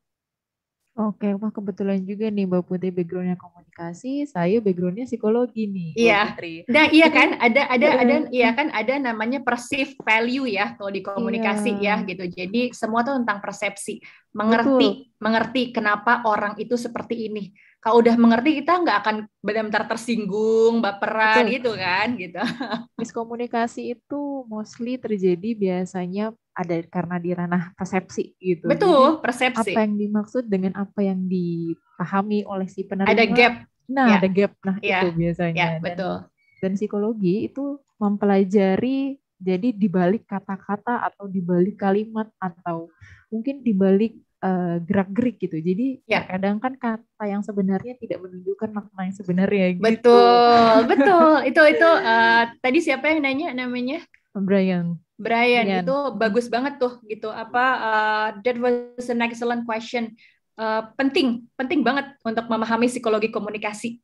Oke, wah kebetulan juga nih Mbak Putri backgroundnya komunikasi, saya backgroundnya psikologi nih. Iya. Nah, iya kan ada ada ada iya kan ada namanya perceived value ya kalau di komunikasi yeah. ya gitu. Jadi semua tuh tentang persepsi, mengerti, Betul. mengerti kenapa orang itu seperti ini. Kalau udah mengerti kita nggak akan benar-benar tersinggung, baperan Betul. gitu kan gitu. Miskomunikasi itu mostly terjadi biasanya ada karena di ranah persepsi gitu. Betul, Jadi, persepsi. Apa yang dimaksud dengan apa yang dipahami oleh si penerima. Ada gap. Nah, yeah. ada gap. Nah, yeah. itu biasanya. Ya, betul. Dan, psikologi itu mempelajari jadi dibalik kata-kata atau dibalik kalimat atau mungkin dibalik uh, gerak-gerik gitu. Jadi ya. kadang kan kata yang sebenarnya tidak menunjukkan makna yang sebenarnya gitu. Betul, betul. itu itu uh, tadi siapa yang nanya namanya? Brian. Brian yeah. itu bagus banget tuh gitu apa uh, that was an excellent question uh, penting penting banget untuk memahami psikologi komunikasi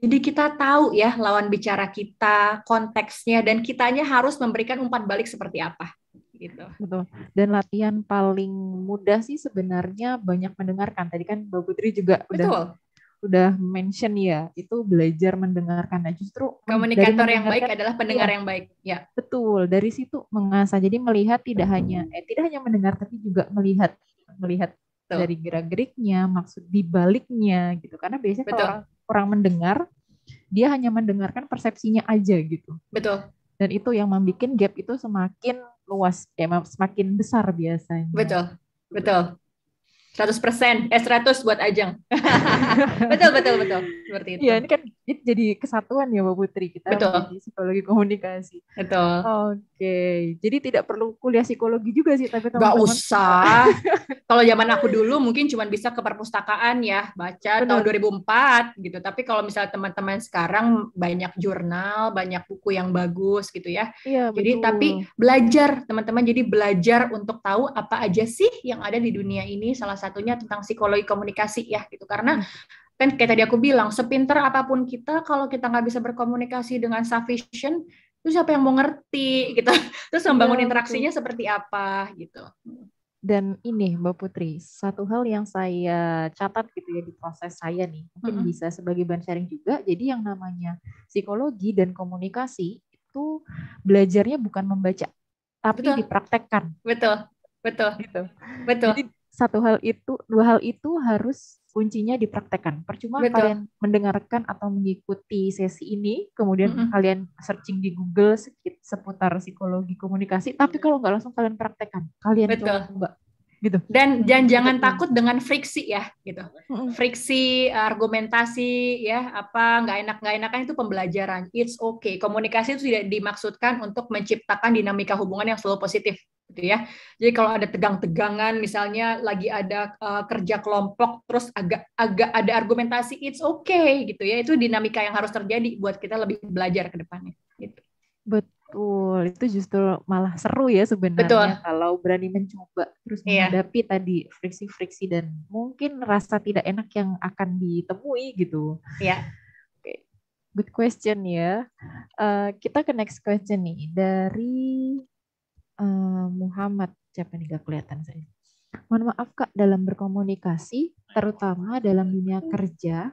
jadi kita tahu ya lawan bicara kita konteksnya dan kitanya harus memberikan umpan balik seperti apa gitu. Betul. Dan latihan paling mudah sih sebenarnya banyak mendengarkan. Tadi kan Mbak Putri juga Betul udah mention ya itu belajar mendengarkan nah justru komunikator yang baik adalah ya. pendengar iya. yang baik ya betul dari situ mengasah jadi melihat tidak hanya eh tidak hanya mendengar tapi juga melihat melihat betul. dari gerak-geriknya maksud dibaliknya gitu karena biasanya betul. kalau orang, orang mendengar dia hanya mendengarkan persepsinya aja gitu betul dan itu yang membuat gap itu semakin luas ya semakin besar biasanya betul betul Seratus persen, eh seratus buat ajang. betul betul betul seperti itu. Iya, ini kan jadi kesatuan ya Mbak Putri kita betul. psikologi komunikasi. Betul. Oke, okay. jadi tidak perlu kuliah psikologi juga sih tapi teman-teman. Gak usah. kalau zaman aku dulu mungkin cuma bisa ke perpustakaan ya, baca Benar. tahun 2004 gitu. Tapi kalau misalnya teman-teman sekarang banyak jurnal, banyak buku yang bagus gitu ya. Iya, jadi betul. tapi belajar teman-teman jadi belajar untuk tahu apa aja sih yang ada di dunia ini salah satunya tentang psikologi komunikasi ya gitu karena hmm. kan kayak tadi aku bilang sepinter apapun kita kalau kita nggak bisa berkomunikasi dengan sufficient itu siapa yang mau ngerti gitu terus membangun iya, interaksinya seperti apa gitu dan ini Mbak Putri satu hal yang saya catat gitu ya di proses saya nih mungkin mm-hmm. bisa sebagai bahan sharing juga jadi yang namanya psikologi dan komunikasi itu belajarnya bukan membaca tapi betul. dipraktekkan betul betul gitu. betul Jadi, satu hal itu dua hal itu harus kuncinya dipraktekkan. Percuma Betul. kalian mendengarkan atau mengikuti sesi ini, kemudian mm -hmm. kalian searching di Google seputar psikologi komunikasi, tapi kalau nggak langsung kalian praktekkan, kalian Betul. coba gitu. Dan hmm. dan jangan Betul. takut dengan friksi ya, gitu. -hmm. Friksi, argumentasi, ya apa nggak enak nggak enakan itu pembelajaran. It's okay. Komunikasi itu tidak dimaksudkan untuk menciptakan dinamika hubungan yang selalu positif gitu ya. Jadi kalau ada tegang-tegangan misalnya lagi ada uh, kerja kelompok terus agak agak ada argumentasi it's okay gitu ya. Itu dinamika yang harus terjadi buat kita lebih belajar ke depannya gitu. Betul. Itu justru malah seru ya sebenarnya Betul. kalau berani mencoba terus iya. menghadapi tadi friksi-friksi dan mungkin rasa tidak enak yang akan ditemui gitu. Iya. Good question ya. Uh, kita ke next question nih dari Eh, Muhammad siapa nih gak kelihatan saya. Mohon maaf Kak, dalam berkomunikasi, terutama dalam dunia kerja,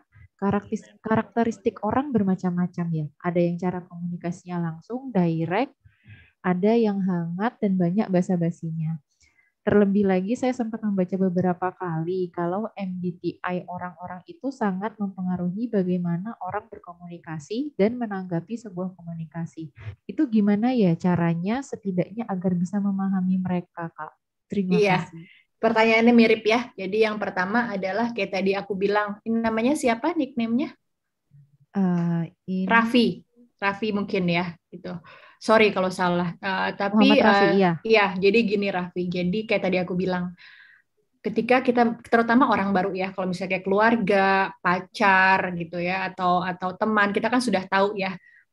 karakteristik orang bermacam-macam ya. Ada yang cara komunikasinya langsung, direct, ada yang hangat dan banyak basa-basinya. Terlebih lagi saya sempat membaca beberapa kali kalau MBTI orang-orang itu sangat mempengaruhi bagaimana orang berkomunikasi dan menanggapi sebuah komunikasi. Itu gimana ya caranya setidaknya agar bisa memahami mereka, Kak? Terima iya. kasih. Pertanyaannya mirip ya. Jadi yang pertama adalah kayak tadi aku bilang, ini namanya siapa nickname-nya? Uh, ini... Raffi. Raffi mungkin ya, gitu. Sorry kalau salah. Uh, tapi Rafi, uh, iya. iya, jadi gini Raffi. Jadi kayak tadi aku bilang, ketika kita terutama orang baru ya kalau misalnya kayak keluarga pacar gitu ya atau atau teman kita kan sudah tahu ya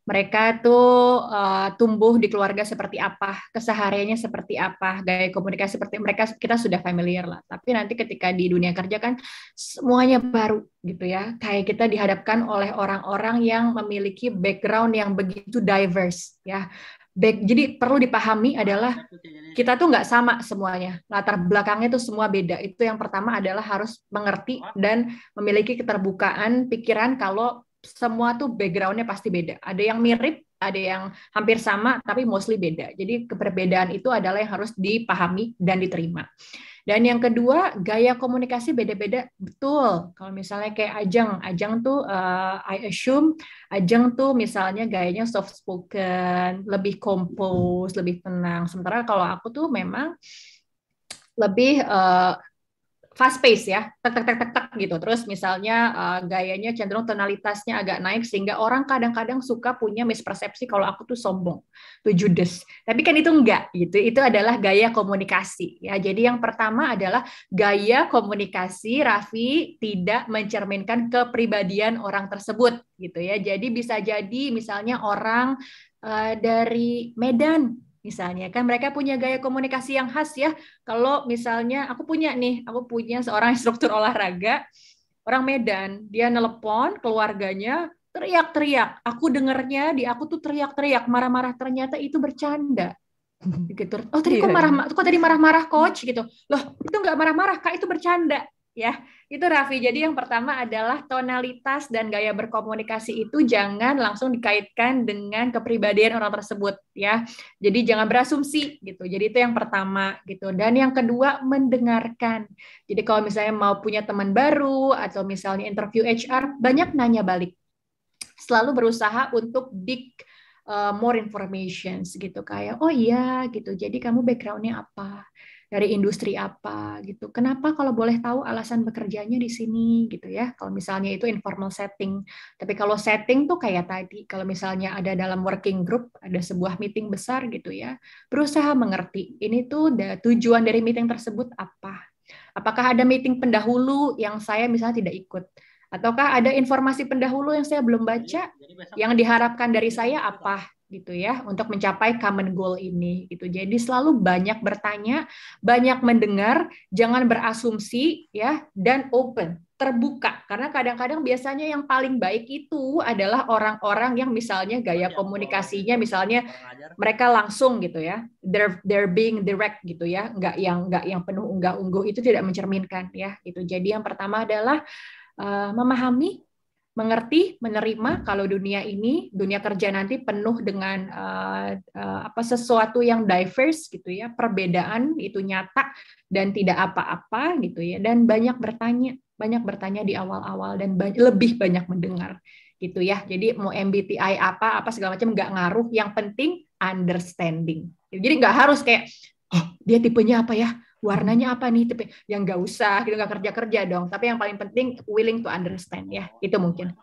mereka tuh eh, uh, tumbuh di keluarga seperti apa, kesehariannya seperti apa, gaya komunikasi seperti mereka kita sudah familiar lah. Tapi nanti ketika di dunia kerja kan semuanya baru gitu ya. Kayak kita dihadapkan oleh orang-orang yang memiliki background yang begitu diverse ya. Back, jadi perlu dipahami adalah kita tuh nggak sama semuanya. Latar belakangnya tuh semua beda. Itu yang pertama adalah harus mengerti dan memiliki keterbukaan pikiran kalau semua tuh backgroundnya pasti beda. Ada yang mirip, ada yang hampir sama, tapi mostly beda. Jadi keperbedaan itu adalah yang harus dipahami dan diterima. Dan yang kedua, gaya komunikasi beda-beda, betul. Kalau misalnya kayak Ajeng, Ajeng tuh uh, I assume Ajeng tuh misalnya gayanya soft spoken, lebih kompos, lebih tenang. Sementara kalau aku tuh memang lebih uh, fast pace ya, tek tek tek tek tek gitu. Terus misalnya uh, gayanya cenderung tonalitasnya agak naik sehingga orang kadang-kadang suka punya mispersepsi kalau aku tuh sombong, tuh judes. Tapi kan itu enggak gitu. Itu adalah gaya komunikasi ya. Jadi yang pertama adalah gaya komunikasi Raffi tidak mencerminkan kepribadian orang tersebut gitu ya. Jadi bisa jadi misalnya orang uh, dari Medan misalnya kan mereka punya gaya komunikasi yang khas ya kalau misalnya aku punya nih aku punya seorang instruktur olahraga orang Medan dia nelpon keluarganya teriak-teriak aku dengernya di aku tuh teriak-teriak marah-marah ternyata itu bercanda gitu oh tadi kok iya. marah kok tadi marah-marah coach gitu loh itu nggak marah-marah kak itu bercanda ya itu Raffi jadi yang pertama adalah tonalitas dan gaya berkomunikasi itu jangan langsung dikaitkan dengan kepribadian orang tersebut ya jadi jangan berasumsi gitu jadi itu yang pertama gitu dan yang kedua mendengarkan jadi kalau misalnya mau punya teman baru atau misalnya interview HR banyak nanya balik selalu berusaha untuk dig uh, more informations gitu kayak oh iya gitu jadi kamu backgroundnya apa dari industri apa gitu. Kenapa kalau boleh tahu alasan bekerjanya di sini gitu ya. Kalau misalnya itu informal setting. Tapi kalau setting tuh kayak tadi, kalau misalnya ada dalam working group, ada sebuah meeting besar gitu ya. Berusaha mengerti ini tuh tujuan dari meeting tersebut apa. Apakah ada meeting pendahulu yang saya misalnya tidak ikut? Ataukah ada informasi pendahulu yang saya belum baca yang diharapkan dari saya apa gitu ya untuk mencapai common goal ini gitu. Jadi selalu banyak bertanya, banyak mendengar, jangan berasumsi ya dan open, terbuka. Karena kadang-kadang biasanya yang paling baik itu adalah orang-orang yang misalnya gaya komunikasinya misalnya mereka langsung gitu ya. They're, they're being direct gitu ya, enggak yang nggak yang penuh unggah-ungguh itu tidak mencerminkan ya gitu. Jadi yang pertama adalah uh, memahami, mengerti, menerima kalau dunia ini, dunia kerja nanti penuh dengan uh, uh, apa sesuatu yang diverse gitu ya, perbedaan itu nyata dan tidak apa-apa gitu ya, dan banyak bertanya, banyak bertanya di awal-awal dan ba lebih banyak mendengar gitu ya. Jadi mau MBTI apa apa segala macam nggak ngaruh, yang penting understanding. Jadi nggak harus kayak oh dia tipenya apa ya warnanya apa nih tapi yang nggak usah kita gitu, nggak kerja kerja dong tapi yang paling penting willing to understand ya itu mungkin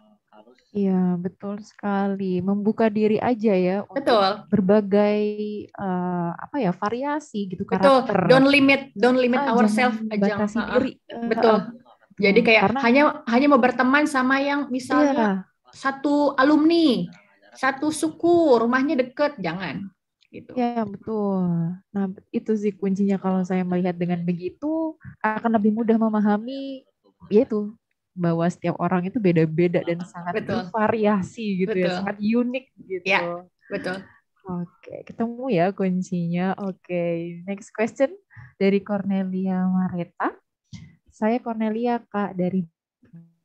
Iya, betul sekali. Membuka diri aja ya. Betul. Berbagai uh, apa ya variasi gitu betul. karakter. Betul. Don't limit, don't limit ah, ourselves aja. Ah, ah. betul. Uh, Jadi kayak karena, hanya hanya mau berteman sama yang misalnya iya. satu alumni, satu suku, rumahnya deket, jangan gitu. Ya betul. Nah itu sih kuncinya kalau saya melihat dengan begitu akan lebih mudah memahami yaitu bahwa setiap orang itu beda-beda dan sangat betul. bervariasi gitu ya, betul. ya, sangat unik gitu. Ya, betul. Oke, ketemu ya kuncinya. Oke, next question dari Cornelia Mareta. Saya Cornelia Kak dari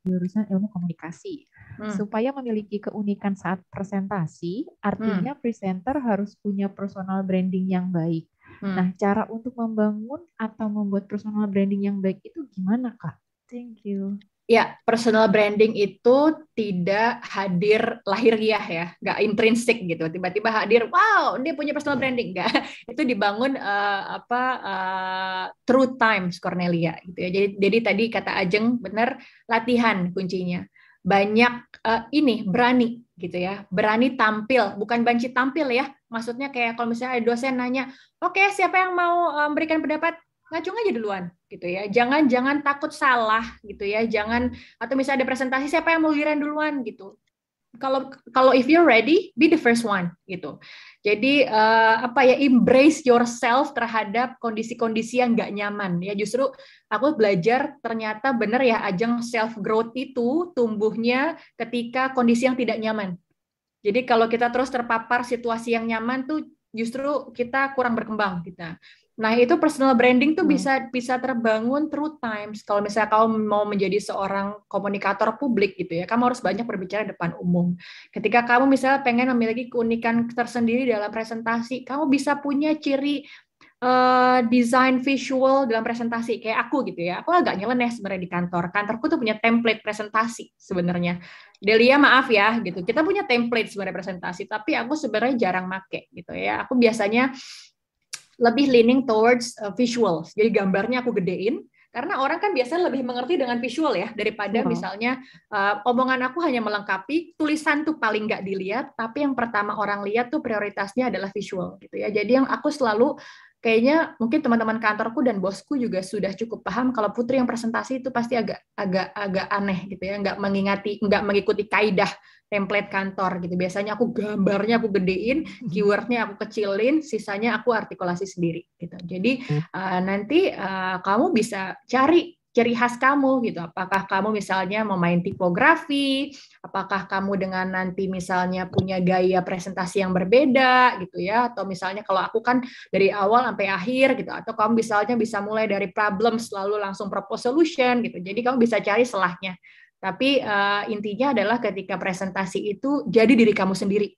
jurusan Ilmu Komunikasi. Hmm. Supaya memiliki keunikan saat presentasi, artinya hmm. presenter harus punya personal branding yang baik. Hmm. Nah, cara untuk membangun atau membuat personal branding yang baik itu gimana, Kak? Thank you. Ya, personal branding itu tidak hadir lahiriah ya, nggak intrinsik gitu. Tiba-tiba hadir, wow, dia punya personal branding nggak? Itu dibangun uh, apa uh, through times Cornelia gitu ya. Jadi, jadi tadi kata Ajeng benar latihan kuncinya banyak uh, ini berani gitu ya berani tampil bukan banci tampil ya maksudnya kayak kalau misalnya ada dosen nanya oke okay, siapa yang mau eh, memberikan pendapat ngacung aja duluan gitu ya jangan jangan takut salah gitu ya jangan atau misalnya ada presentasi siapa yang mau giliran duluan gitu kalau kalau if you're ready be the first one gitu jadi uh, apa ya embrace yourself terhadap kondisi-kondisi yang nggak nyaman ya. Justru aku belajar ternyata benar ya ajang self growth itu tumbuhnya ketika kondisi yang tidak nyaman. Jadi kalau kita terus terpapar situasi yang nyaman tuh justru kita kurang berkembang kita. Nah, itu personal branding tuh hmm. bisa bisa terbangun through times. Kalau misalnya kamu mau menjadi seorang komunikator publik gitu ya, kamu harus banyak berbicara depan umum. Ketika kamu misalnya pengen memiliki keunikan tersendiri dalam presentasi, kamu bisa punya ciri uh, desain visual dalam presentasi kayak aku gitu ya. Aku agak nyeleneh sebenarnya di kantor. Kantorku tuh punya template presentasi sebenarnya. Delia maaf ya gitu. Kita punya template sebenarnya presentasi, tapi aku sebenarnya jarang make gitu ya. Aku biasanya lebih leaning towards uh, visual. Jadi gambarnya aku gedein karena orang kan biasanya lebih mengerti dengan visual ya daripada uh-huh. misalnya uh, omongan aku hanya melengkapi tulisan tuh paling nggak dilihat tapi yang pertama orang lihat tuh prioritasnya adalah visual gitu ya jadi yang aku selalu kayaknya mungkin teman-teman kantorku dan bosku juga sudah cukup paham kalau putri yang presentasi itu pasti agak agak agak aneh gitu ya nggak mengingati nggak mengikuti kaidah template kantor gitu biasanya aku gambarnya aku gedein mhm. keywordnya aku kecilin sisanya aku artikulasi sendiri gitu jadi uh, nanti uh, kamu bisa cari ciri khas kamu gitu. Apakah kamu misalnya memain tipografi, apakah kamu dengan nanti misalnya punya gaya presentasi yang berbeda gitu ya atau misalnya kalau aku kan dari awal sampai akhir gitu atau kamu misalnya bisa mulai dari problem selalu langsung propose solution gitu. Jadi kamu bisa cari selahnya. Tapi uh, intinya adalah ketika presentasi itu jadi diri kamu sendiri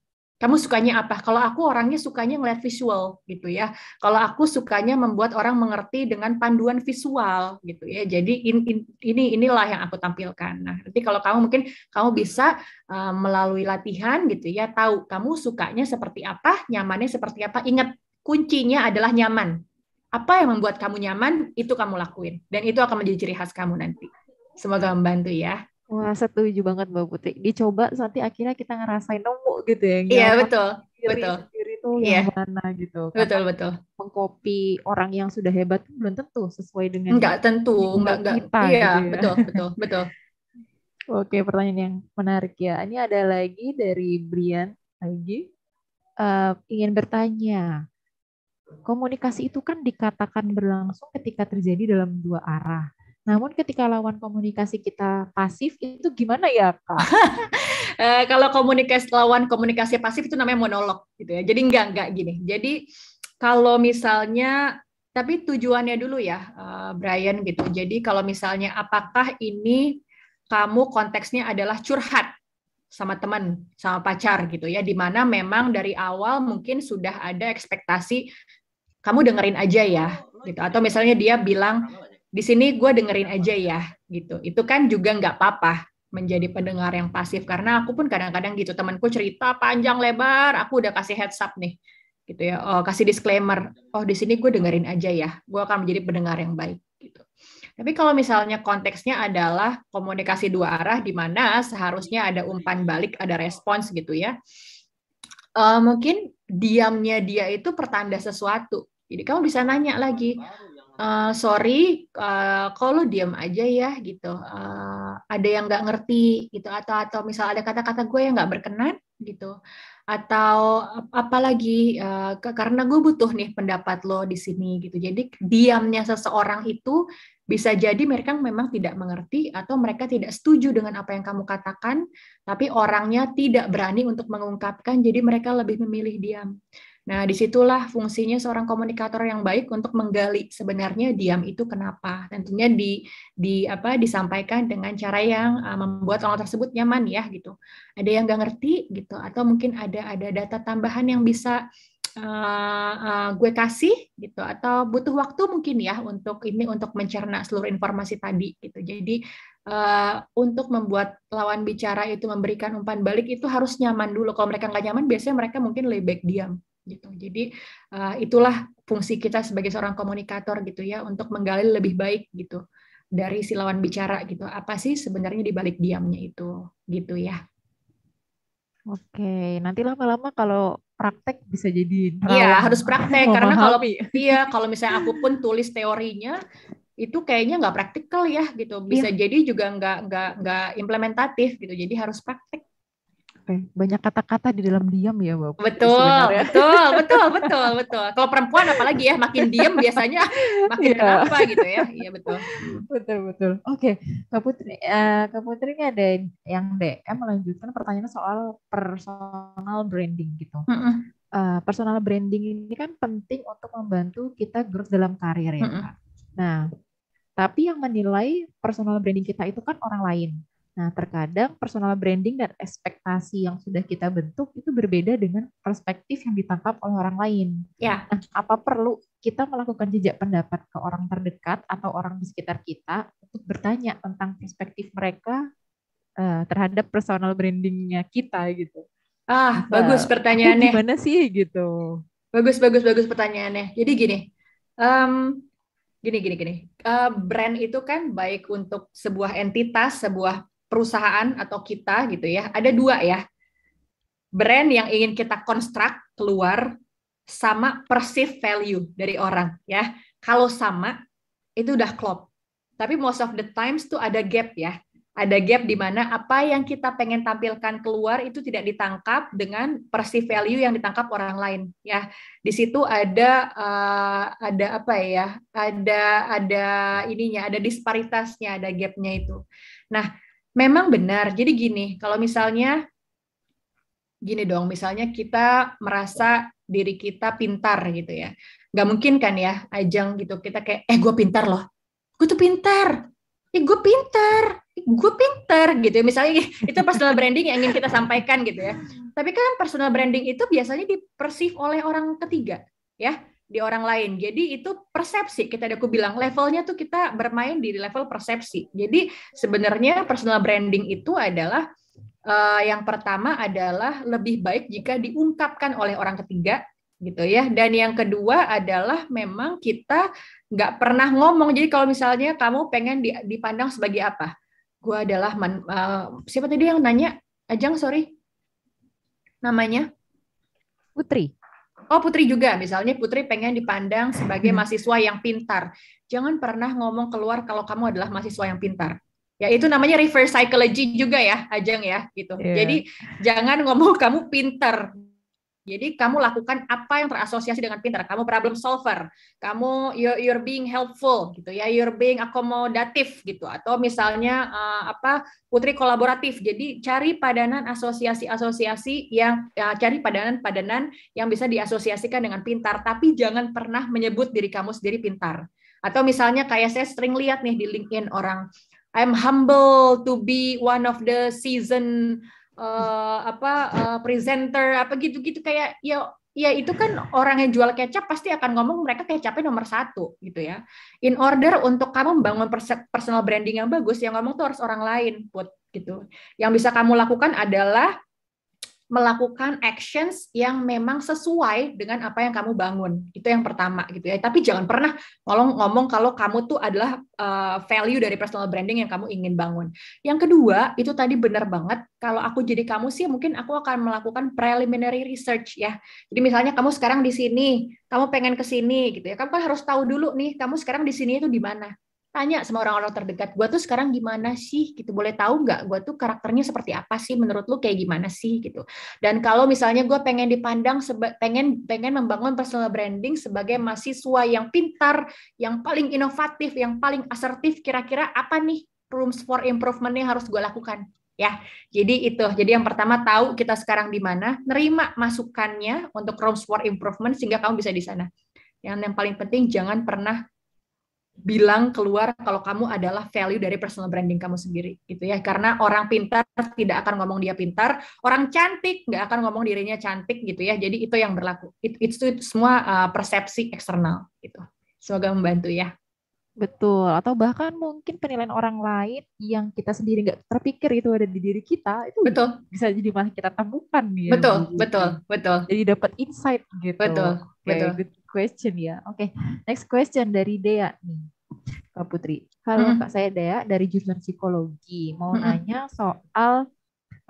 kamu sukanya apa? Kalau aku orangnya sukanya ngeliat visual gitu ya. Kalau aku sukanya membuat orang mengerti dengan panduan visual gitu ya. Jadi in, in, ini inilah yang aku tampilkan. Nah, nanti kalau kamu mungkin kamu bisa uh, melalui latihan gitu ya, tahu kamu sukanya seperti apa, nyamannya seperti apa. Ingat kuncinya adalah nyaman. Apa yang membuat kamu nyaman itu kamu lakuin dan itu akan menjadi ciri khas kamu nanti. Semoga membantu ya. Wah, setuju banget Mbak Putri. Dicoba nanti akhirnya kita ngerasain nemu gitu ya. Iya, betul. Betul. betul. Diri tuh yeah. yang mana gitu. Karena betul, betul. Mengkopi orang yang sudah hebat belum tentu sesuai dengan Enggak tentu, enggak enggak. iya, gitu ya. betul, betul, betul. Oke, pertanyaan yang menarik ya. Ini ada lagi dari Brian lagi. Uh, ingin bertanya, komunikasi itu kan dikatakan berlangsung ketika terjadi dalam dua arah. Namun ketika lawan komunikasi kita pasif itu gimana ya kak? e, kalau komunikasi lawan komunikasi pasif itu namanya monolog gitu ya. Jadi enggak enggak gini. Jadi kalau misalnya tapi tujuannya dulu ya eh, Brian gitu. Jadi kalau misalnya apakah ini kamu konteksnya adalah curhat sama teman, sama pacar gitu ya, dimana memang dari awal mungkin sudah ada ekspektasi kamu dengerin aja ya gitu atau misalnya dia bilang di sini gue dengerin aja ya gitu itu kan juga nggak apa-apa menjadi pendengar yang pasif karena aku pun kadang-kadang gitu temanku cerita panjang lebar aku udah kasih heads up nih gitu ya oh, kasih disclaimer oh di sini gue dengerin aja ya gue akan menjadi pendengar yang baik gitu tapi kalau misalnya konteksnya adalah komunikasi dua arah di mana seharusnya ada umpan balik ada respons gitu ya uh, mungkin diamnya dia itu pertanda sesuatu jadi kamu bisa nanya lagi, uh, sorry uh, eh, kalau diam aja ya gitu uh, ada yang nggak ngerti gitu atau atau misal ada kata-kata gue yang nggak berkenan gitu atau apalagi uh, karena gue butuh nih pendapat lo di sini gitu jadi diamnya seseorang itu bisa jadi mereka memang tidak mengerti atau mereka tidak setuju dengan apa yang kamu katakan tapi orangnya tidak berani untuk mengungkapkan jadi mereka lebih memilih diam Nah, disitulah fungsinya seorang komunikator yang baik untuk menggali sebenarnya diam itu kenapa. Tentunya di, di apa disampaikan dengan cara yang eh, membuat orang tersebut nyaman ya gitu. Ada yang nggak ngerti gitu, atau mungkin ada ada data tambahan yang bisa uh, uh, gue kasih gitu, atau butuh waktu mungkin ya untuk ini untuk mencerna seluruh informasi tadi gitu. Jadi uh, untuk membuat lawan bicara itu memberikan umpan balik itu harus nyaman dulu. Kalau mereka nggak nyaman, biasanya mereka mungkin lebih baik diam gitu. Jadi uh, itulah fungsi kita sebagai seorang komunikator gitu ya untuk menggali lebih baik gitu dari si lawan bicara gitu. Apa sih sebenarnya di balik diamnya itu gitu ya. Oke, nanti lama-lama kalau praktek bisa jadi Iya, harus praktek karena kalau iya kalau misalnya aku pun tulis teorinya itu kayaknya nggak praktikal ya gitu. Iya. Bisa ya. jadi juga nggak nggak nggak implementatif gitu. Jadi harus praktek okay. Eh, banyak kata-kata di dalam diam ya Mbak. Betul, betul, betul, betul, betul. Kalau perempuan apalagi ya makin diam biasanya makin yeah. apa gitu ya. Iya betul. Betul, betul. Oke, okay. Kak Putri, uh, eh, Kak Putri ini ada yang DM melanjutkan pertanyaan soal personal branding gitu. Mm -mm. Uh, personal branding ini kan penting untuk membantu kita growth dalam karir ya, Kak. Mm Nah, tapi yang menilai personal branding kita itu kan orang lain. Nah, terkadang personal branding dan ekspektasi yang sudah kita bentuk itu berbeda dengan perspektif yang ditangkap oleh orang lain. Ya. Nah, apa perlu kita melakukan jejak pendapat ke orang terdekat atau orang di sekitar kita untuk bertanya tentang perspektif mereka uh, terhadap personal brandingnya kita gitu. Ah, apa, bagus pertanyaannya. Gimana sih gitu? Bagus, bagus, bagus pertanyaannya. Jadi gini, um, gini, gini, gini. Uh, brand itu kan baik untuk sebuah entitas, sebuah perusahaan atau kita gitu ya, ada dua ya. Brand yang ingin kita konstruk keluar sama perceived value dari orang ya. Kalau sama itu udah klop. Tapi most of the times tuh ada gap ya. Ada gap di mana apa yang kita pengen tampilkan keluar itu tidak ditangkap dengan perceived value yang ditangkap orang lain ya. Di situ ada uh, ada apa ya? Ada ada ininya, ada disparitasnya, ada gapnya itu. Nah, Memang benar. Jadi gini, kalau misalnya gini dong, misalnya kita merasa diri kita pintar gitu ya. Gak mungkin kan ya, ajang gitu kita kayak, eh gue pintar loh, gue tuh pintar, ya gue pintar, gue pintar gitu ya. Misalnya itu personal branding yang ingin kita sampaikan gitu ya. Tapi kan personal branding itu biasanya dipersif oleh orang ketiga ya di orang lain. Jadi itu persepsi. Kita ada aku bilang levelnya tuh kita bermain di level persepsi. Jadi sebenarnya personal branding itu adalah uh, yang pertama adalah lebih baik jika diungkapkan oleh orang ketiga gitu ya. Dan yang kedua adalah memang kita nggak pernah ngomong. Jadi kalau misalnya kamu pengen dipandang sebagai apa? Gue adalah man, uh, siapa tadi yang nanya? Ajang sorry, namanya Putri. Oh Putri juga, misalnya Putri pengen dipandang sebagai hmm. mahasiswa yang pintar. Jangan pernah ngomong keluar kalau kamu adalah mahasiswa yang pintar. Ya itu namanya reverse psychology juga ya, Ajeng ya gitu. Yeah. Jadi jangan ngomong kamu pintar, jadi kamu lakukan apa yang terasosiasi dengan pintar. Kamu problem solver, kamu you're, you're being helpful gitu ya, you're being akomodatif gitu atau misalnya uh, apa putri kolaboratif. Jadi cari padanan asosiasi-asosiasi yang ya, cari padanan-padanan yang bisa diasosiasikan dengan pintar, tapi jangan pernah menyebut diri kamu sendiri pintar. Atau misalnya kayak saya sering lihat nih di LinkedIn orang I'm humble to be one of the season uh, apa uh, presenter apa gitu-gitu kayak ya ya itu kan orang yang jual kecap pasti akan ngomong mereka kecapnya nomor satu gitu ya. In order untuk kamu membangun personal branding yang bagus, yang ngomong tuh harus orang lain, buat gitu. Yang bisa kamu lakukan adalah melakukan actions yang memang sesuai dengan apa yang kamu bangun. Itu yang pertama gitu ya. Tapi jangan pernah tolong ngomong kalau kamu tuh adalah uh, value dari personal branding yang kamu ingin bangun. Yang kedua, itu tadi benar banget kalau aku jadi kamu sih mungkin aku akan melakukan preliminary research ya. Jadi misalnya kamu sekarang di sini, kamu pengen ke sini gitu ya. Kamu kan harus tahu dulu nih kamu sekarang di sini itu di mana tanya sama orang-orang terdekat, gue tuh sekarang gimana sih gitu, boleh tahu nggak gue tuh karakternya seperti apa sih menurut lu kayak gimana sih gitu. Dan kalau misalnya gue pengen dipandang, pengen pengen membangun personal branding sebagai mahasiswa yang pintar, yang paling inovatif, yang paling asertif, kira-kira apa nih rooms for improvement yang harus gue lakukan? ya. Jadi itu. Jadi yang pertama tahu kita sekarang di mana, nerima masukannya untuk rooms for improvement sehingga kamu bisa di sana. Yang yang paling penting jangan pernah bilang keluar kalau kamu adalah value dari personal branding kamu sendiri gitu ya karena orang pintar tidak akan ngomong dia pintar orang cantik nggak akan ngomong dirinya cantik gitu ya jadi itu yang berlaku itu it, it, semua uh, persepsi eksternal gitu semoga membantu ya Betul, atau bahkan mungkin penilaian orang lain yang kita sendiri nggak terpikir itu ada di diri kita, itu betul. bisa jadi malah kita temukan ya. Betul, betul, betul. Jadi dapat insight gitu. Betul, okay, betul. Good question ya. Oke, okay. next question dari Dea nih. Kak Putri. Halo, -hmm. Kak saya Dea dari jurusan psikologi. Mau -hmm. nanya soal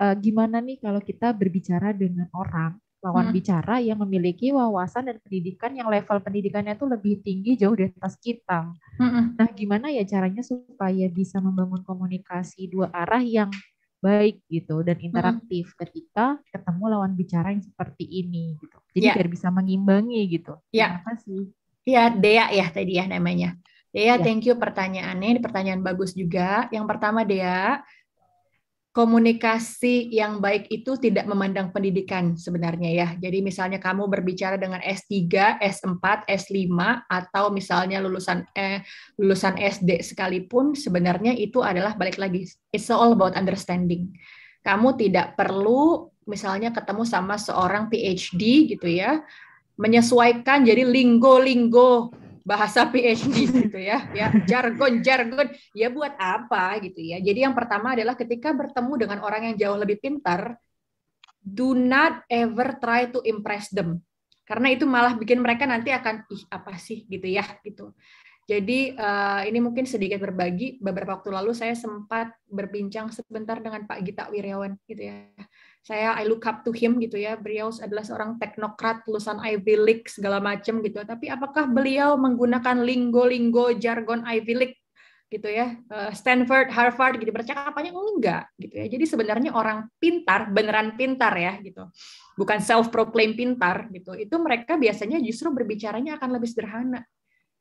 uh, gimana nih kalau kita berbicara dengan orang lawan hmm. bicara yang memiliki wawasan dan pendidikan yang level pendidikannya itu lebih tinggi jauh di atas kita. Hmm. Nah, gimana ya caranya supaya bisa membangun komunikasi dua arah yang baik gitu dan hmm. interaktif hmm. ketika ketemu lawan bicara yang seperti ini gitu. Jadi yeah. biar bisa mengimbangi gitu. Iya. Yeah. Apa sih? Iya, Dea ya tadi ya namanya. Dea, yeah. thank you pertanyaannya. Ini pertanyaan bagus juga. Yang pertama Dea, komunikasi yang baik itu tidak memandang pendidikan sebenarnya ya. Jadi misalnya kamu berbicara dengan S3, S4, S5 atau misalnya lulusan eh, lulusan SD sekalipun sebenarnya itu adalah balik lagi it's all about understanding. Kamu tidak perlu misalnya ketemu sama seorang PhD gitu ya menyesuaikan jadi linggo-linggo bahasa PhD gitu ya, ya jargon-jargon ya buat apa gitu ya. Jadi yang pertama adalah ketika bertemu dengan orang yang jauh lebih pintar, do not ever try to impress them. Karena itu malah bikin mereka nanti akan ih apa sih gitu ya gitu. Jadi uh, ini mungkin sedikit berbagi. Beberapa waktu lalu saya sempat berbincang sebentar dengan Pak Gita Wirjawan, gitu ya saya I look up to him gitu ya. Beliau adalah seorang teknokrat lulusan Ivy League segala macam gitu. Tapi apakah beliau menggunakan linggo-linggo jargon Ivy League gitu ya, eh, Stanford, Harvard gitu percakapannya enggak gitu ya. Jadi sebenarnya orang pintar, beneran pintar ya gitu. Bukan self proclaim pintar gitu. Itu mereka biasanya justru berbicaranya akan lebih sederhana.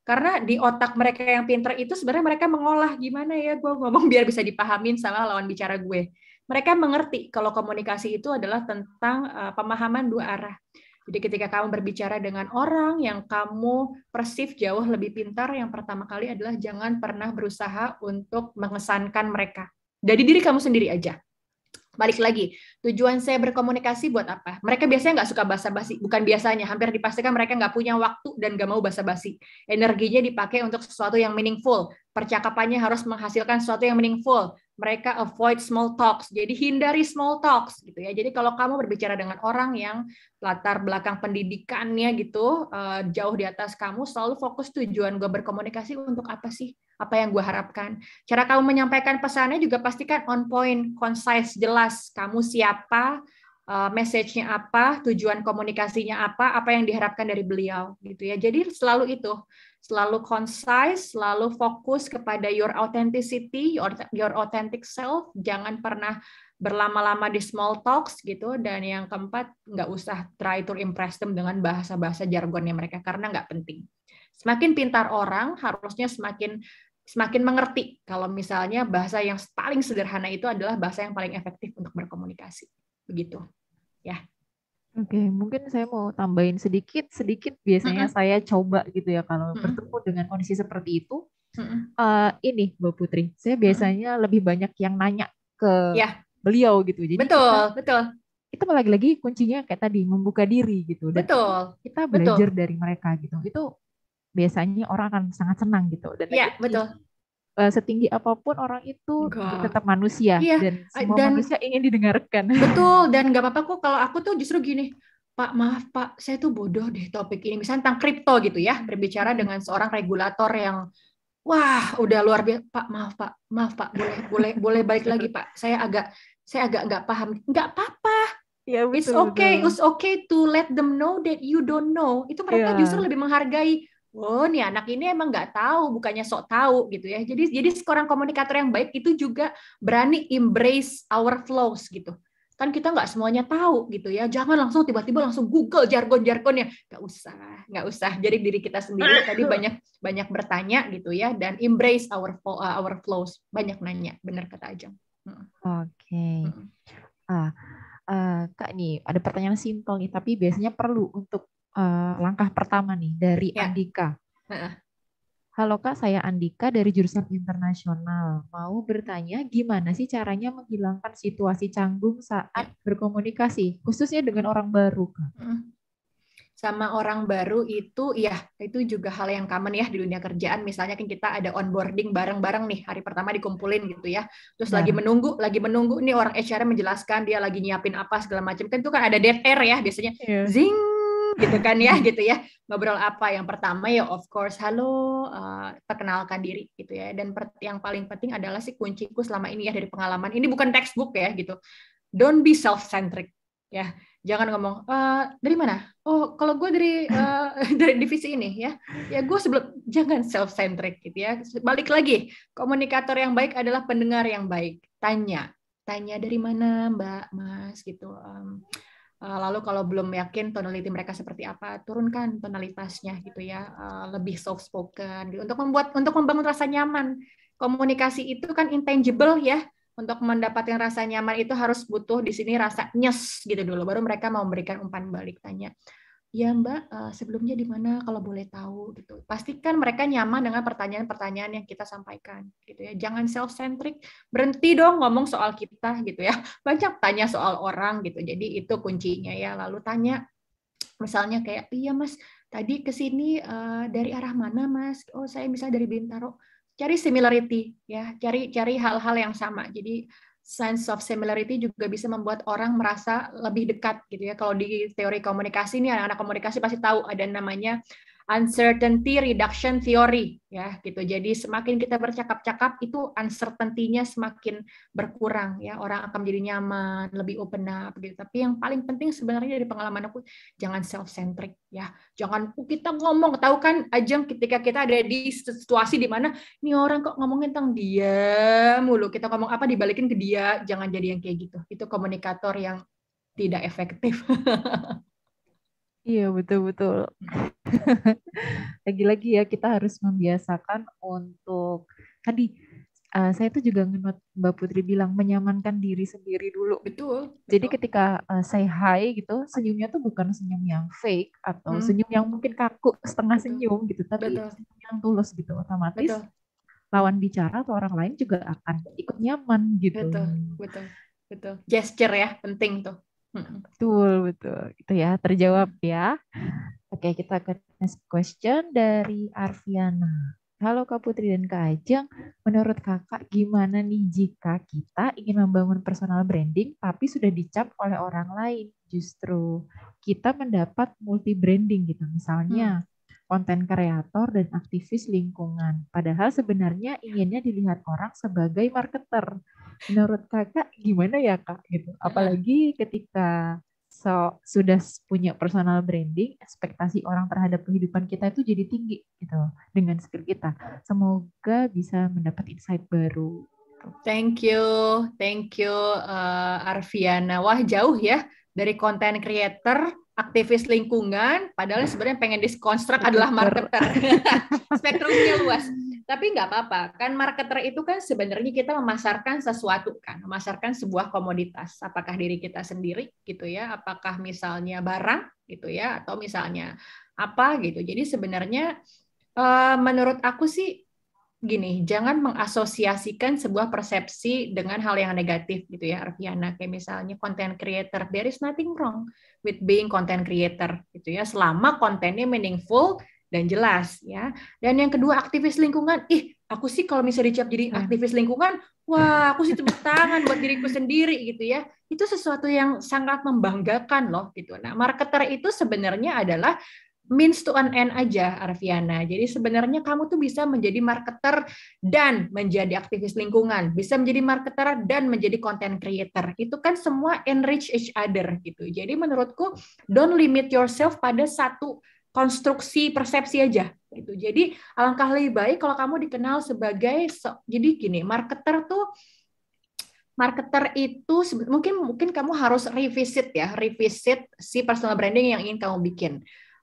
Karena di otak mereka yang pintar itu sebenarnya mereka mengolah gimana ya gue ngomong biar bisa dipahamin sama lawan bicara gue mereka mengerti kalau komunikasi itu adalah tentang eh, pemahaman dua arah. Jadi ketika kamu berbicara dengan orang yang kamu persif jauh lebih pintar, yang pertama kali adalah jangan pernah berusaha untuk mengesankan mereka. Dari diri kamu sendiri aja. Balik lagi, tujuan saya berkomunikasi buat apa? Mereka biasanya nggak suka basa-basi, bukan biasanya, hampir dipastikan mereka nggak punya waktu dan nggak mau basa-basi. Energinya dipakai untuk sesuatu yang meaningful, percakapannya harus menghasilkan sesuatu yang meaningful, mereka avoid small talks. Jadi hindari small talks gitu ya. Jadi kalau kamu berbicara dengan orang yang latar belakang pendidikannya gitu eh, jauh di atas kamu, selalu fokus tujuan gue berkomunikasi untuk apa sih? Apa yang gue harapkan? Cara kamu menyampaikan pesannya juga pastikan on point, concise, jelas. Kamu siapa? uh, message-nya apa, tujuan komunikasinya apa, apa yang diharapkan dari beliau gitu ya. Jadi selalu itu, selalu concise, selalu fokus kepada your authenticity, your, your authentic self, jangan pernah berlama-lama di small talks gitu dan yang keempat nggak usah try to impress them dengan bahasa-bahasa jargonnya mereka karena nggak penting. Semakin pintar orang harusnya semakin semakin mengerti kalau misalnya bahasa yang paling sederhana itu adalah bahasa yang paling efektif untuk berkomunikasi begitu ya Oke, okay, mungkin saya mau tambahin sedikit, sedikit biasanya mm -hmm. saya coba gitu ya kalau mm -hmm. bertemu dengan kondisi seperti itu. Mm -hmm. uh, ini Mbak Putri, saya biasanya mm -hmm. lebih banyak yang nanya ke yeah. beliau gitu. Jadi betul, kita, betul. Itu lagi-lagi kuncinya kayak tadi membuka diri gitu. Dan betul. Kita belajar betul. dari mereka gitu. Itu biasanya orang akan sangat senang gitu. Dan yeah, ya, betul. Eh, setinggi apapun orang itu Enggak. tetap manusia iya. dan eh, semua dan, manusia ingin didengarkan. Betul dan nggak apa-apa kok kalau aku tuh justru gini, Pak maaf Pak, saya tuh bodoh deh topik ini. Misalnya tentang kripto gitu ya, berbicara dengan seorang regulator yang wah udah luar biasa. Pak maaf Pak, maaf Pak, boleh boleh boleh balik lagi Pak. Saya agak saya agak nggak paham. Nggak apa-apa. Ya, betul, it's okay, it's okay to let them know that you don't know. Itu mereka yeah. justru lebih menghargai oh nih anak ini emang nggak tahu bukannya sok tahu gitu ya jadi jadi seorang komunikator yang baik itu juga berani embrace our flaws gitu kan kita nggak semuanya tahu gitu ya jangan langsung tiba-tiba langsung google jargon-jargonnya nggak usah nggak usah jadi diri kita sendiri tadi banyak banyak bertanya gitu ya dan embrace our uh, our flows banyak nanya benar kata Ajeng oke okay. hmm. ah uh, kak nih ada pertanyaan simpel nih tapi biasanya perlu untuk uh, langkah pertama nih dari ya. Andika. Halo Kak, saya Andika dari jurusan internasional. Mau bertanya gimana sih caranya menghilangkan situasi canggung saat ya. berkomunikasi, khususnya dengan orang baru, Kak? Sama orang baru itu, ya itu juga hal yang common ya di dunia kerjaan. Misalnya kan kita ada onboarding bareng-bareng nih, hari pertama dikumpulin gitu ya. Terus ya. lagi menunggu, lagi menunggu nih orang HR menjelaskan dia lagi nyiapin apa segala macam. Kan itu kan ada dead air ya biasanya. Ya. Zing gitu kan ya gitu ya ngobrol apa yang pertama ya of course halo uh, perkenalkan diri gitu ya dan per yang paling penting adalah sih kunciku selama ini ya dari pengalaman ini bukan textbook ya gitu don't be self centric ya jangan ngomong uh, dari mana oh kalau gue dari uh, dari divisi ini ya ya gue sebelum jangan self centric gitu ya balik lagi komunikator yang baik adalah pendengar yang baik tanya tanya dari mana mbak mas gitu um, Eh, lalu kalau belum yakin tonality mereka seperti apa turunkan tonalitasnya gitu ya eh, lebih soft spoken gitu. untuk membuat untuk membangun rasa nyaman komunikasi itu kan intangible ya untuk mendapatkan rasa nyaman itu harus butuh di sini rasa nyes gitu dulu baru mereka mau memberikan umpan balik tanya ya Mbak, uh, sebelumnya di mana kalau boleh tahu gitu. Pastikan mereka nyaman dengan pertanyaan-pertanyaan yang kita sampaikan gitu ya. Jangan self centric. Berhenti dong ngomong soal kita gitu ya. Banyak tanya soal orang gitu. Jadi itu kuncinya ya. Lalu tanya misalnya kayak, "Iya Mas, tadi ke sini uh, dari arah mana Mas?" "Oh, saya misalnya dari Bintaro." Cari similarity ya, cari cari hal-hal yang sama. Jadi sense of similarity juga bisa membuat orang merasa lebih dekat gitu ya. Kalau di teori komunikasi ini anak-anak komunikasi pasti tahu ada namanya uncertainty reduction theory ya gitu. Jadi semakin kita bercakap-cakap itu uncertainty-nya semakin berkurang ya. Orang akan menjadi nyaman, lebih open up gitu. Tapi yang paling penting sebenarnya dari pengalaman aku jangan self centric ya. Jangan oh, kita ngomong tahu kan ajeng ketika kita ada di situasi di mana ini orang kok ngomongin tentang dia mulu. Kita ngomong apa dibalikin ke dia, jangan jadi yang kayak gitu. Itu komunikator yang tidak efektif. Iya, betul-betul. Lagi-lagi ya, kita harus membiasakan untuk tadi uh, saya itu juga ngenot Mbak Putri bilang menyamankan diri sendiri dulu. Betul. Jadi betul. ketika uh, say hi gitu, senyumnya tuh bukan senyum yang fake atau hmm. senyum yang mungkin kaku, setengah betul. senyum gitu, tapi betul. senyum yang tulus gitu otomatis. Betul. Lawan bicara atau orang lain juga akan ikut nyaman gitu. Betul, betul, betul. Gesture ya penting tuh Betul, betul. Itu ya, terjawab ya. Oke, kita ke next question dari Arviana. Halo Kak Putri dan Kak Ajeng, menurut kakak gimana nih jika kita ingin membangun personal branding tapi sudah dicap oleh orang lain? Justru kita mendapat multi branding gitu, misalnya hmm konten kreator dan aktivis lingkungan. Padahal sebenarnya inginnya dilihat orang sebagai marketer. Menurut kakak gimana ya kak gitu? Apalagi ketika so, sudah punya personal branding, ekspektasi orang terhadap kehidupan kita itu jadi tinggi gitu dengan skill kita. Semoga bisa mendapat insight baru. Thank you, thank you uh, eh, Arviana. Wah jauh ya dari konten creator, aktivis lingkungan, padahal sebenarnya pengen diskonstruk adalah marketer. Spektrumnya luas. Tapi nggak apa-apa, kan marketer itu kan sebenarnya kita memasarkan sesuatu kan, memasarkan sebuah komoditas, apakah diri kita sendiri gitu ya, apakah misalnya barang gitu ya, atau misalnya apa gitu. Jadi sebenarnya eh, menurut aku sih gini, jangan mengasosiasikan sebuah persepsi dengan hal yang negatif gitu ya, Arviana. Kayak misalnya content creator, there is nothing wrong with being content creator gitu ya, selama kontennya meaningful dan jelas ya. Dan yang kedua aktivis lingkungan, ih aku sih kalau misalnya dicap jadi hmm. aktivis lingkungan, wah aku sih tepuk tangan buat diriku sendiri gitu ya. Itu sesuatu yang sangat membanggakan loh gitu. Nah, marketer itu sebenarnya adalah means to an end aja, Arviana. Jadi sebenarnya kamu tuh bisa menjadi marketer dan menjadi aktivis lingkungan, bisa menjadi marketer dan menjadi content creator. Itu kan semua enrich each other gitu. Jadi menurutku don't limit yourself pada satu konstruksi persepsi aja gitu. Jadi alangkah lebih baik kalau kamu dikenal sebagai so, jadi gini, marketer tuh marketer itu mungkin mungkin kamu harus revisit ya, revisit si personal branding yang ingin kamu bikin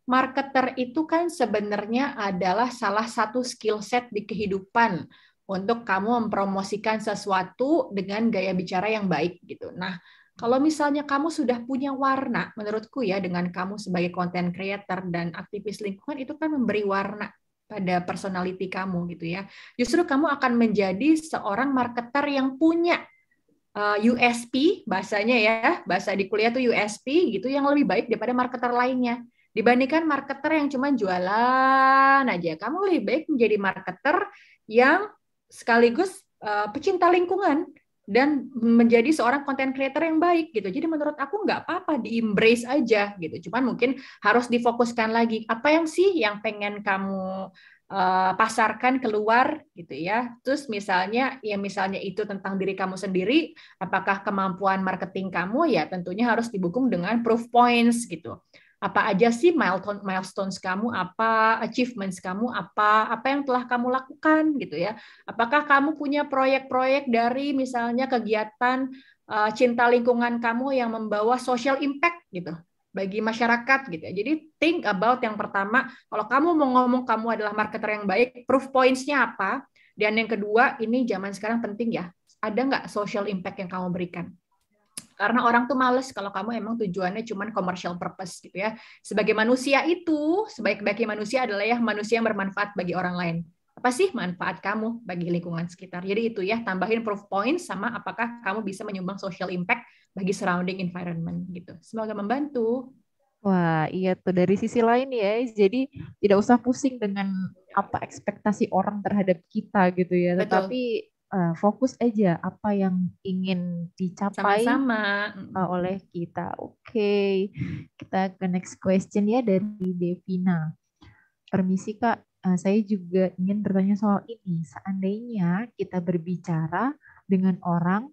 marketer itu kan sebenarnya adalah salah satu skill set di kehidupan untuk kamu mempromosikan sesuatu dengan gaya bicara yang baik gitu. Nah, kalau misalnya kamu sudah punya warna, menurutku ya dengan kamu sebagai konten creator dan aktivis lingkungan itu kan memberi warna pada personality kamu gitu ya. Justru kamu akan menjadi seorang marketer yang punya eh, USP bahasanya ya, bahasa di kuliah tuh USP gitu yang lebih baik daripada marketer lainnya. Dibandingkan marketer yang cuma jualan aja, kamu lebih baik menjadi marketer yang sekaligus uh, pecinta lingkungan dan menjadi seorang content creator yang baik gitu. Jadi menurut aku nggak apa-apa di embrace aja gitu. Cuman mungkin harus difokuskan lagi apa yang sih yang pengen kamu uh, pasarkan keluar gitu ya. Terus misalnya ya misalnya itu tentang diri kamu sendiri, apakah kemampuan marketing kamu ya tentunya harus dibukung dengan proof points gitu apa aja sih milestone milestones kamu apa achievements kamu apa apa yang telah kamu lakukan gitu ya apakah kamu punya proyek-proyek dari misalnya kegiatan uh, cinta lingkungan kamu yang membawa social impact gitu bagi masyarakat gitu ya jadi think about yang pertama kalau kamu mau ngomong kamu adalah marketer yang baik proof pointsnya apa dan yang kedua ini zaman sekarang penting ya ada nggak social impact yang kamu berikan karena orang tuh males kalau kamu emang tujuannya cuma commercial purpose gitu ya sebagai manusia itu sebaik-baiknya manusia adalah ya manusia yang bermanfaat bagi orang lain apa sih manfaat kamu bagi lingkungan sekitar jadi itu ya tambahin proof point sama apakah kamu bisa menyumbang social impact bagi surrounding environment gitu semoga membantu Wah, iya tuh dari sisi lain ya. Jadi tidak usah pusing dengan apa ekspektasi orang terhadap kita gitu ya. Betul. Tetapi uh, fokus aja apa yang ingin dicapai Sama -sama. Eh, oleh kita. Oke, okay. kita ke next question ya dari Devina. Permisi kak, uh, saya juga ingin bertanya soal ini. Seandainya kita berbicara dengan orang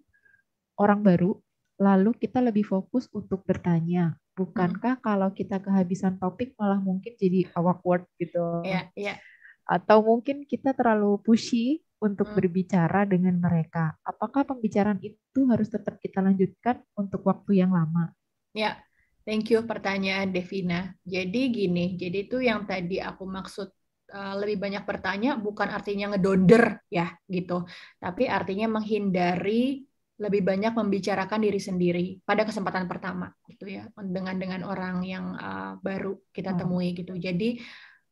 orang baru, lalu kita lebih fokus untuk bertanya. Bukankah hmm. kalau kita kehabisan topik malah mungkin jadi awkward gitu? Iya, yeah, Yeah atau mungkin kita terlalu pushy untuk hmm. berbicara dengan mereka. Apakah pembicaraan itu harus tetap kita lanjutkan untuk waktu yang lama? Ya, thank you pertanyaan Devina. Jadi gini, jadi itu yang tadi aku maksud uh, lebih banyak bertanya bukan artinya ngedonder ya gitu, tapi artinya menghindari lebih banyak membicarakan diri sendiri pada kesempatan pertama gitu ya dengan dengan orang yang uh, baru kita hmm. temui gitu. Jadi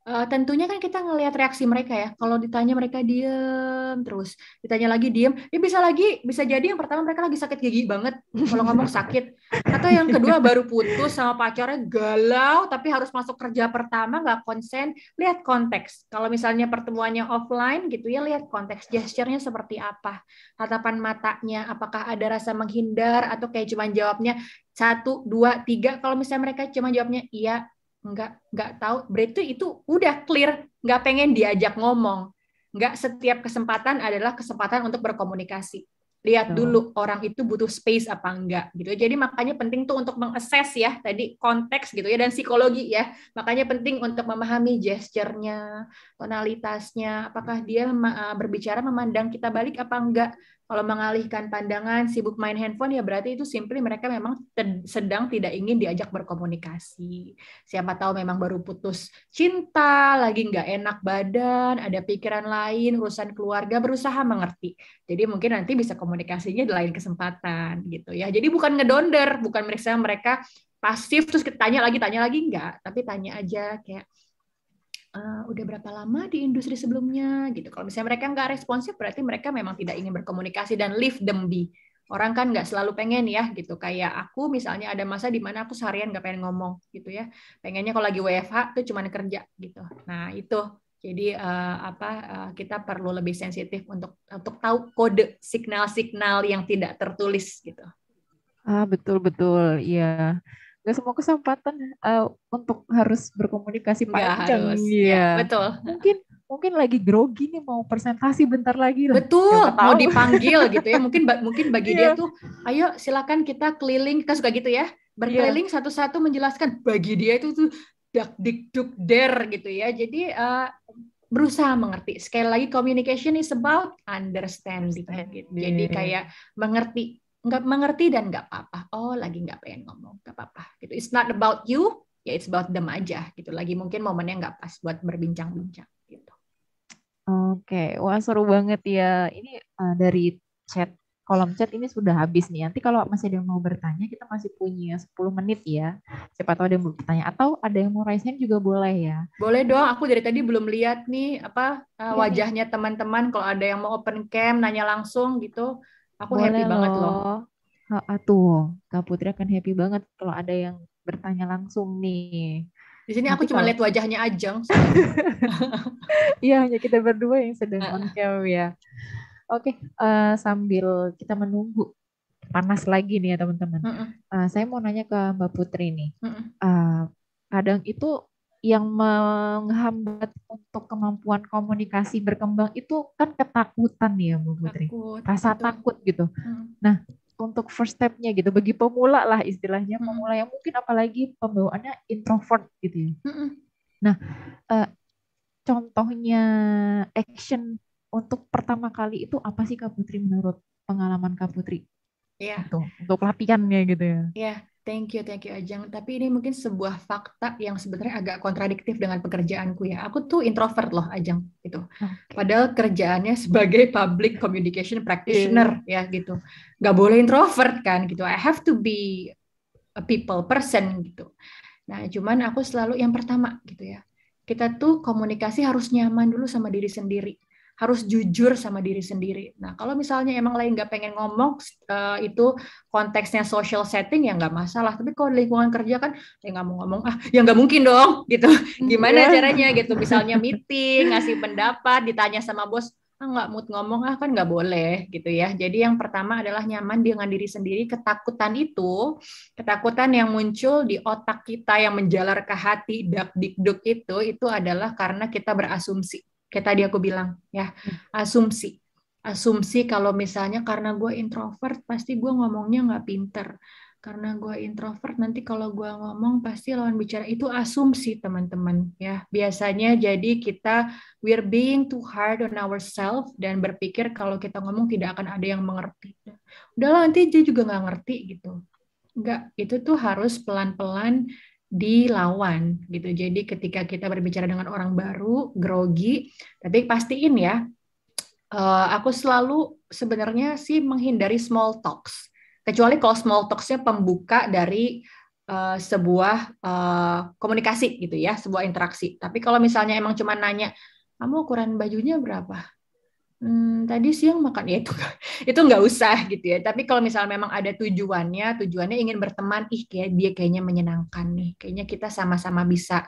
Uh, tentunya kan kita ngelihat reaksi mereka ya. Kalau ditanya mereka diem terus, ditanya lagi diem, ini ya bisa lagi bisa jadi yang pertama mereka lagi sakit gigi banget kalau ngomong sakit, atau yang kedua baru putus sama pacarnya galau tapi harus masuk kerja pertama nggak konsen. Lihat konteks. Kalau misalnya pertemuannya offline gitu ya lihat konteks gesturnya seperti apa, tatapan matanya, apakah ada rasa menghindar atau kayak cuman jawabnya satu dua tiga. Kalau misalnya mereka cuma jawabnya iya nggak nggak tahu berarti itu udah clear nggak pengen diajak ngomong nggak setiap kesempatan adalah kesempatan untuk berkomunikasi lihat hmm. dulu orang itu butuh space apa enggak gitu jadi makanya penting tuh untuk mengakses ya tadi konteks gitu ya dan psikologi ya makanya penting untuk memahami gesturnya tonalitasnya apakah dia berbicara memandang kita balik apa enggak kalau mengalihkan pandangan, sibuk main handphone, ya berarti itu simply mereka memang sedang tidak ingin diajak berkomunikasi. Siapa tahu memang baru putus cinta, lagi nggak enak badan, ada pikiran lain, urusan keluarga, berusaha mengerti. Jadi mungkin nanti bisa komunikasinya di lain kesempatan gitu ya. Jadi bukan ngedonder, bukan mereka mereka pasif terus tanya lagi, tanya lagi, enggak. Tapi tanya aja kayak, Eh, udah berapa lama di industri sebelumnya gitu. Kalau misalnya mereka nggak responsif berarti mereka memang tidak ingin berkomunikasi dan leave them be. Orang kan nggak selalu pengen ya gitu. Kayak aku misalnya ada masa di mana aku seharian nggak pengen ngomong gitu ya. Pengennya kalau lagi WFH tuh cuma kerja gitu. Nah itu jadi uh, apa uh, kita perlu lebih sensitif untuk untuk tahu kode signal-signal yang tidak tertulis gitu. Ah betul betul, ya Yeah gak semua kesempatan uh, untuk harus berkomunikasi gak panjang harus. ya iya. betul mungkin mungkin lagi grogi nih mau presentasi bentar lagi lah. Betul, mau dipanggil gitu ya. Mungkin mungkin bagi yeah. dia tuh, ayo silakan kita keliling, kan suka gitu ya. Iya. Berkeliling satu-satu yeah. menjelaskan. Bagi dia itu tuh dak dik duk der gitu ya. Jadi uh, berusaha mengerti. Sekali lagi communication is about understanding. Gitu. Jadi kayak mengerti nggak mengerti dan nggak apa-apa. Oh, lagi nggak pengen ngomong, nggak apa-apa. Gitu. It's not about you, ya it's about them aja. Gitu. Lagi mungkin momennya nggak pas buat berbincang-bincang. Gitu. Oke, okay. wah seru banget ya. Ini uh, dari chat kolom chat ini sudah habis nih. Nanti kalau masih ada yang mau bertanya, kita masih punya 10 menit ya. Siapa tahu ada yang mau bertanya atau ada yang mau raise hand juga boleh ya. Boleh dong. Aku dari tadi belum lihat nih apa uh, wajahnya teman-teman kalau ada yang mau open cam nanya langsung gitu. Aku Boleh happy banget loh. Ha, Kak Putri akan happy banget kalau ada yang bertanya langsung nih. Di sini Nanti aku cuma kalau... lihat wajahnya Ajeng. Iya, hanya kita berdua yang sedang on cam ya. Oke, okay, uh, eh, sambil kita menunggu panas lagi nih ya teman-teman. Uh, saya mau nanya ke Mbak Putri nih. Uh, kadang itu yang menghambat untuk kemampuan komunikasi berkembang itu kan ketakutan ya Bu Putri. Takut, Rasa takut gitu. Hmm. Nah, untuk first step-nya gitu bagi pemula lah istilahnya hmm. pemula yang mungkin apalagi pembawaannya introvert gitu ya. Hmm. Nah, uh, contohnya action untuk pertama kali itu apa sih Kak Putri menurut pengalaman Kak Putri? yeah. gitu, untuk latihannya gitu ya. Iya, yeah. Thank you, thank you ajang Tapi ini mungkin sebuah fakta yang sebenarnya agak kontradiktif dengan pekerjaanku ya. Aku tuh introvert loh ajang gitu. Okay. Padahal kerjaannya sebagai public communication practitioner yeah. ya gitu. Gak boleh introvert kan gitu. I have to be a people person gitu. Nah, cuman aku selalu yang pertama gitu ya. Kita tuh komunikasi harus nyaman dulu sama diri sendiri harus jujur sama diri sendiri. Nah, kalau misalnya emang lain nggak pengen ngomong uh, itu konteksnya social setting ya nggak masalah. Tapi kalau lingkungan kerja kan ya nggak mau ngomong ah ya nggak mungkin dong gitu. Iya. Gimana yeah. caranya gitu? Misalnya meeting, ngasih pendapat, ditanya sama bos ah nggak mood ngomong ah kan nggak boleh gitu ya jadi yang pertama adalah nyaman dengan diri sendiri ketakutan itu ketakutan yang muncul di otak kita yang menjalar ke hati dak dik duk itu itu adalah karena kita berasumsi kayak tadi aku bilang ya hmm. asumsi asumsi kalau misalnya karena gue introvert pasti gue ngomongnya nggak pinter karena gue introvert nanti kalau gue ngomong pasti lawan bicara itu asumsi teman-teman ya biasanya jadi kita we're being too hard on ourselves dan berpikir kalau kita ngomong tidak akan ada yang mengerti udahlah nanti dia juga nggak ngerti gitu nggak itu tuh harus pelan-pelan dilawan gitu. Jadi ketika kita berbicara dengan orang baru, grogi, tapi pastiin ya, eh, aku selalu sebenarnya sih menghindari small talks. Kecuali kalau small talks-nya pembuka dari uh, sebuah uh, komunikasi gitu ya, sebuah interaksi. Tapi kalau misalnya emang cuma nanya, kamu ukuran bajunya berapa? hmm, tadi siang makan ya itu itu nggak usah gitu ya tapi kalau misalnya memang ada tujuannya tujuannya ingin berteman ih kayak dia kayaknya menyenangkan nih kayaknya kita sama-sama bisa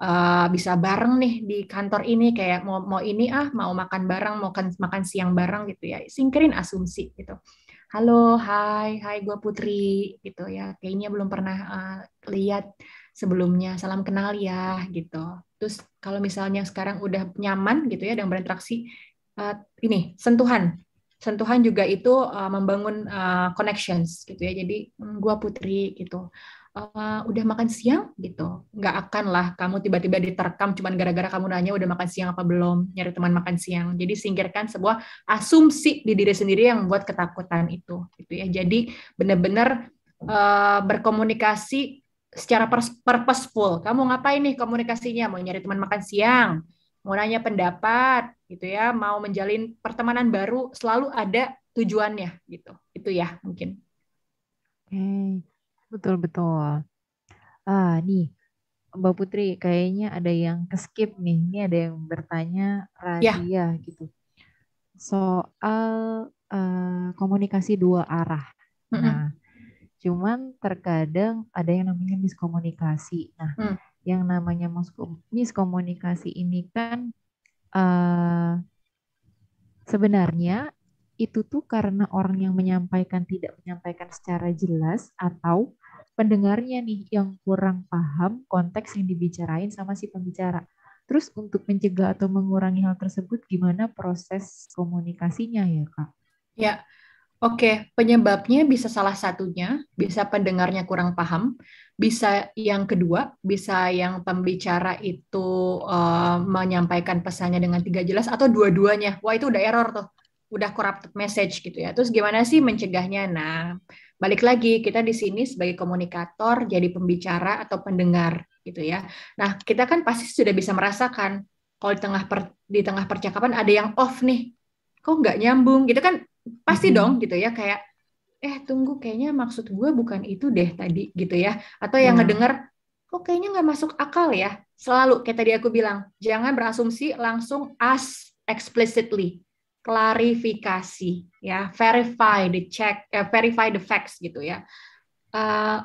uh, bisa bareng nih di kantor ini kayak mau mau ini ah mau makan bareng mau kan, makan siang bareng gitu ya singkirin asumsi gitu halo hai hai gue putri gitu ya kayaknya belum pernah uh, lihat sebelumnya salam kenal ya gitu terus kalau misalnya sekarang udah nyaman gitu ya dan berinteraksi uh, ini sentuhan sentuhan juga itu uh, membangun uh, connections gitu ya jadi hmm, gua putri gitu uh, udah makan siang gitu nggak akan lah kamu tiba-tiba diterkam cuman gara-gara kamu nanya udah makan siang apa belum nyari teman makan siang jadi singkirkan sebuah asumsi di diri sendiri yang buat ketakutan itu gitu ya jadi benar-benar uh, berkomunikasi secara purposeful kamu ngapain nih komunikasinya mau nyari teman makan siang mau nanya pendapat gitu ya, mau menjalin pertemanan baru selalu ada tujuannya gitu. Itu ya mungkin. Oke, betul betul. Ah, nih Mbak Putri, kayaknya ada yang keskip nih. Ini ada yang bertanya Radia ya. gitu. Soal uh, komunikasi dua arah. Mm -hmm. Nah, cuman terkadang ada yang namanya miskomunikasi. Nah, mm yang namanya miskomunikasi ini kan uh, sebenarnya itu tuh karena orang yang menyampaikan tidak menyampaikan secara jelas atau pendengarnya nih yang kurang paham konteks yang dibicarain sama si pembicara. Terus untuk mencegah atau mengurangi hal tersebut gimana proses komunikasinya ya, Kak? Ya. Oke, penyebabnya bisa salah satunya, bisa pendengarnya kurang paham, bisa yang kedua, bisa yang pembicara itu uh, menyampaikan pesannya dengan tiga jelas atau dua-duanya. Wah, itu udah error tuh. Udah corrupted message gitu ya. Terus gimana sih mencegahnya? Nah, balik lagi kita di sini sebagai komunikator jadi pembicara atau pendengar gitu ya. Nah, kita kan pasti sudah bisa merasakan kalau di tengah per, di tengah percakapan ada yang off nih. Kok nggak nyambung? Gitu kan pasti dong gitu ya kayak eh tunggu kayaknya maksud gue bukan itu deh tadi gitu ya atau yang hmm. ngedenger kok kayaknya nggak masuk akal ya selalu kayak tadi aku bilang jangan berasumsi langsung as explicitly klarifikasi ya verify the check eh, verify the facts gitu ya uh,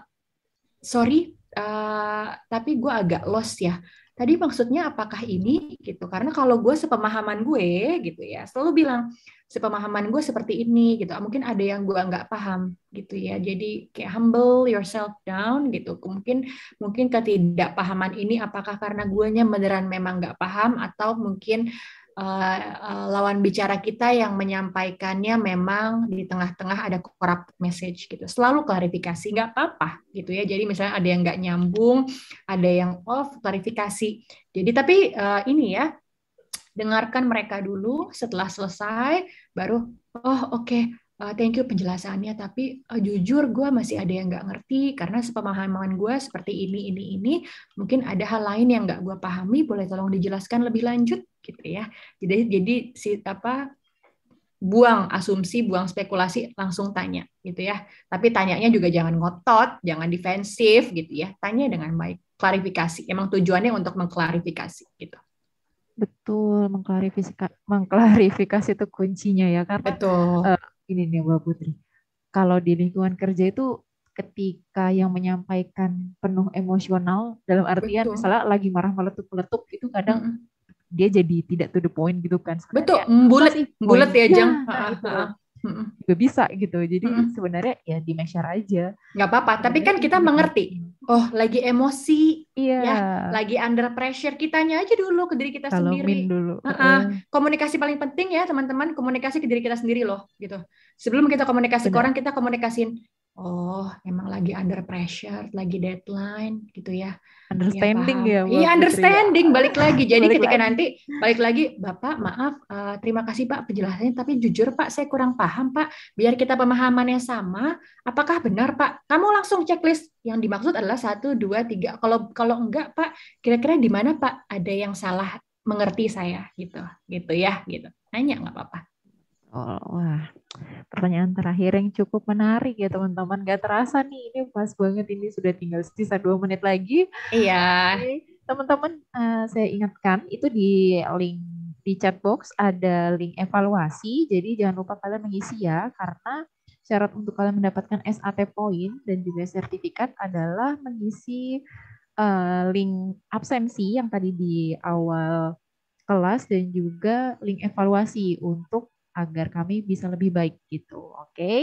sorry uh, tapi gue agak lost ya tadi maksudnya apakah ini gitu karena kalau gue sepemahaman gue gitu ya selalu bilang sepemahaman gue seperti ini gitu mungkin ada yang gue nggak paham gitu ya jadi kayak humble yourself down gitu mungkin mungkin ketidakpahaman ini apakah karena gue-nya beneran memang nggak paham atau mungkin Eh, eh, lawan bicara kita yang menyampaikannya memang di tengah-tengah ada corrupt message gitu. Selalu klarifikasi, nggak apa-apa gitu ya. Jadi misalnya ada yang nggak nyambung, ada yang off, klarifikasi. Jadi tapi uh, ini ya, dengarkan mereka dulu. Setelah selesai, baru oh oke. Okay. Uh, thank you penjelasannya, tapi uh, jujur gue masih ada yang nggak ngerti karena sepemahaman gue seperti ini, ini, ini. Mungkin ada hal lain yang nggak gue pahami, boleh tolong dijelaskan lebih lanjut gitu ya. Jadi jadi si apa buang asumsi, buang spekulasi, langsung tanya gitu ya. Tapi tanyanya juga jangan ngotot, jangan defensif gitu ya. Tanya dengan baik, klarifikasi. Emang tujuannya untuk mengklarifikasi gitu. Betul, mengklarifikasi mengklarifikasi itu kuncinya ya karena Betul. Uh, ini nih Mbak Putri. Kalau di lingkungan kerja itu ketika yang menyampaikan penuh emosional dalam artian Betul. misalnya lagi marah meletup letup itu kadang mm -hmm dia jadi tidak to the point gitu kan sebenarnya. betul mm, bulat bulat ya iya. jam gitu. Heeh. gitu. bisa gitu jadi mm. sebenarnya ya di measure aja nggak apa-apa tapi kan kita gitu. mengerti oh lagi emosi iya. ya lagi under pressure kitanya aja dulu ke diri kita Kalo sendiri dulu. Uh -uh. komunikasi paling penting ya teman-teman komunikasi ke diri kita sendiri loh gitu sebelum kita komunikasi Benar. ke orang kita komunikasiin oh emang lagi under pressure, lagi deadline gitu ya. Understanding ya. Iya, understanding ya. Iya, ya. balik lagi. Jadi balik ketika lagi. nanti balik lagi, Bapak, maaf, uh, terima kasih Pak penjelasannya, tapi jujur Pak, saya kurang paham Pak. Biar kita pemahamannya sama, apakah benar Pak? Kamu langsung checklist yang dimaksud adalah satu, dua, tiga. Kalau kalau enggak Pak, kira-kira di mana Pak ada yang salah mengerti saya gitu, gitu ya, gitu. Nanya nggak apa-apa. Oh, wah, pertanyaan terakhir yang cukup menarik ya teman-teman. Gak terasa nih, ini pas banget ini sudah tinggal sisa dua menit lagi. Iya. Teman-teman, uh, saya ingatkan itu di link di chat box ada link evaluasi. Jadi jangan lupa kalian mengisi ya, karena syarat untuk kalian mendapatkan SAT poin dan juga sertifikat adalah mengisi uh, link absensi yang tadi di awal kelas dan juga link evaluasi untuk agar kami bisa lebih baik gitu. Oke. Okay?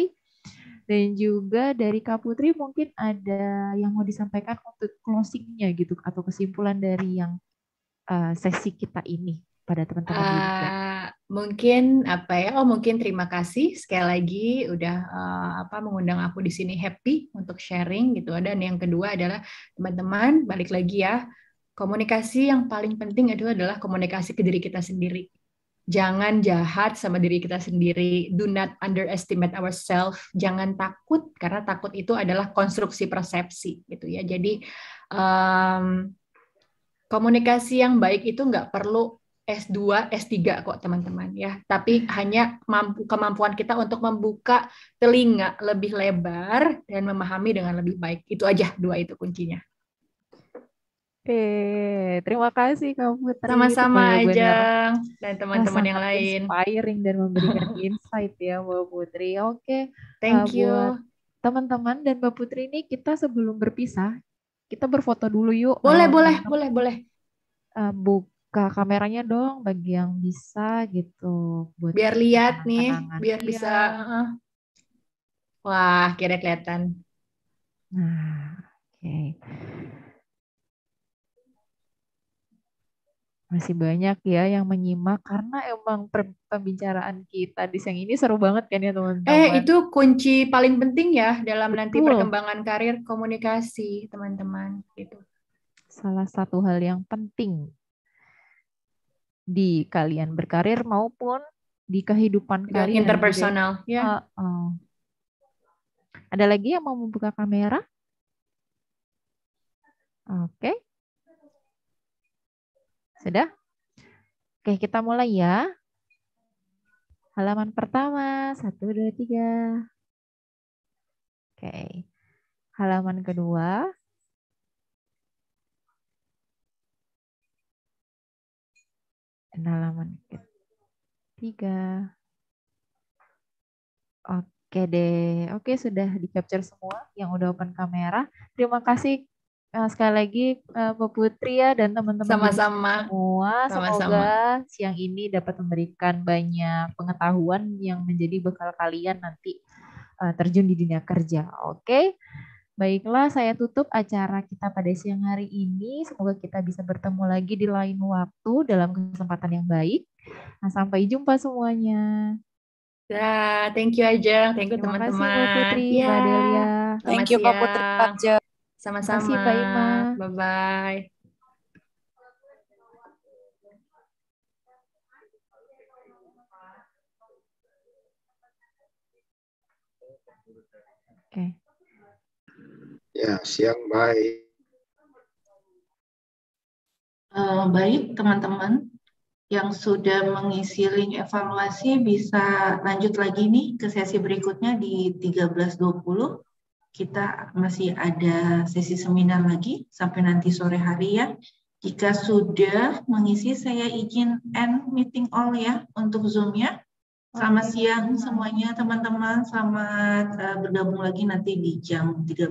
Dan juga dari Kak Putri mungkin ada yang mau disampaikan untuk closingnya gitu atau kesimpulan dari yang uh, sesi kita ini pada teman-teman uh, juga. Eh, mungkin apa ya? Oh mungkin terima kasih sekali lagi udah uh, apa mengundang aku di sini happy untuk sharing gitu. Dan yang kedua adalah teman-teman balik lagi ya komunikasi yang paling penting itu adalah komunikasi ke diri kita sendiri jangan jahat sama diri kita sendiri, do not underestimate ourselves, jangan takut karena takut itu adalah konstruksi persepsi gitu ya. Jadi um, komunikasi yang baik itu nggak perlu S2, S3 kok teman-teman ya, tapi hanya mampu, kemampuan kita untuk membuka telinga lebih lebar dan memahami dengan lebih baik. Itu aja dua itu kuncinya. Oke, eh, terima kasih Kak Putri. Sama-sama aja dan teman-teman yang lain. Inspiring dan memberikan insight ya Mbak Putri. Oke. Okay. Thank eh, you. Teman-teman dan Mbak Putri ini kita sebelum berpisah, kita berfoto dulu yuk. Boleh, uh, boleh, teman boleh, boleh. Uh, buka kameranya dong bagi yang bisa gitu buat Biar lihat nih, biar iya. bisa Wah, kira kelihatan. Nah, oke. Okay. Masih banyak ya yang menyimak karena emang pembicaraan kita di siang ini seru banget kan ya eh, teman-teman. Eh itu kunci paling penting ya dalam Betul. nanti perkembangan karir komunikasi teman-teman itu Salah satu hal yang penting di kalian berkarir maupun di kehidupan ya, kalian interpersonal ya. Uh, uh. Ada lagi yang mau membuka kamera? Oke. Okay. Sudah? Oke, kita mulai ya. Halaman pertama, 1, 2, 3. Oke, halaman kedua. Dan halaman ketiga. Oke deh, oke sudah di-capture semua yang udah open kamera. Terima kasih uh, sekali lagi uh, eh, Bu Putri ya dan teman-teman semua sama-sama. semoga siang ini dapat memberikan banyak pengetahuan yang menjadi bekal kalian nanti uh, terjun di dunia kerja. Oke. Okay? Baiklah, saya tutup acara kita pada siang hari ini. Semoga kita bisa bertemu lagi di lain waktu dalam kesempatan yang baik. Nah, sampai jumpa semuanya. Ya, thank you aja. Thank you teman-teman. Terima kasih Mbak Putri, ya. Delia. Thank you Pak Putri Pak sama-sama. Terima kasih, Pak Ima. Bye-bye. Oke. Eh. Ya, siang baik. Uh, eh, baik, teman-teman yang sudah mengisi link evaluasi bisa lanjut lagi nih ke sesi berikutnya di 13.20 kita masih ada sesi seminar lagi sampai nanti sore hari ya. Jika sudah mengisi, saya izin end meeting all ya untuk zoom ya. Selamat siang semuanya teman-teman, selamat eh, bergabung lagi nanti di jam 13.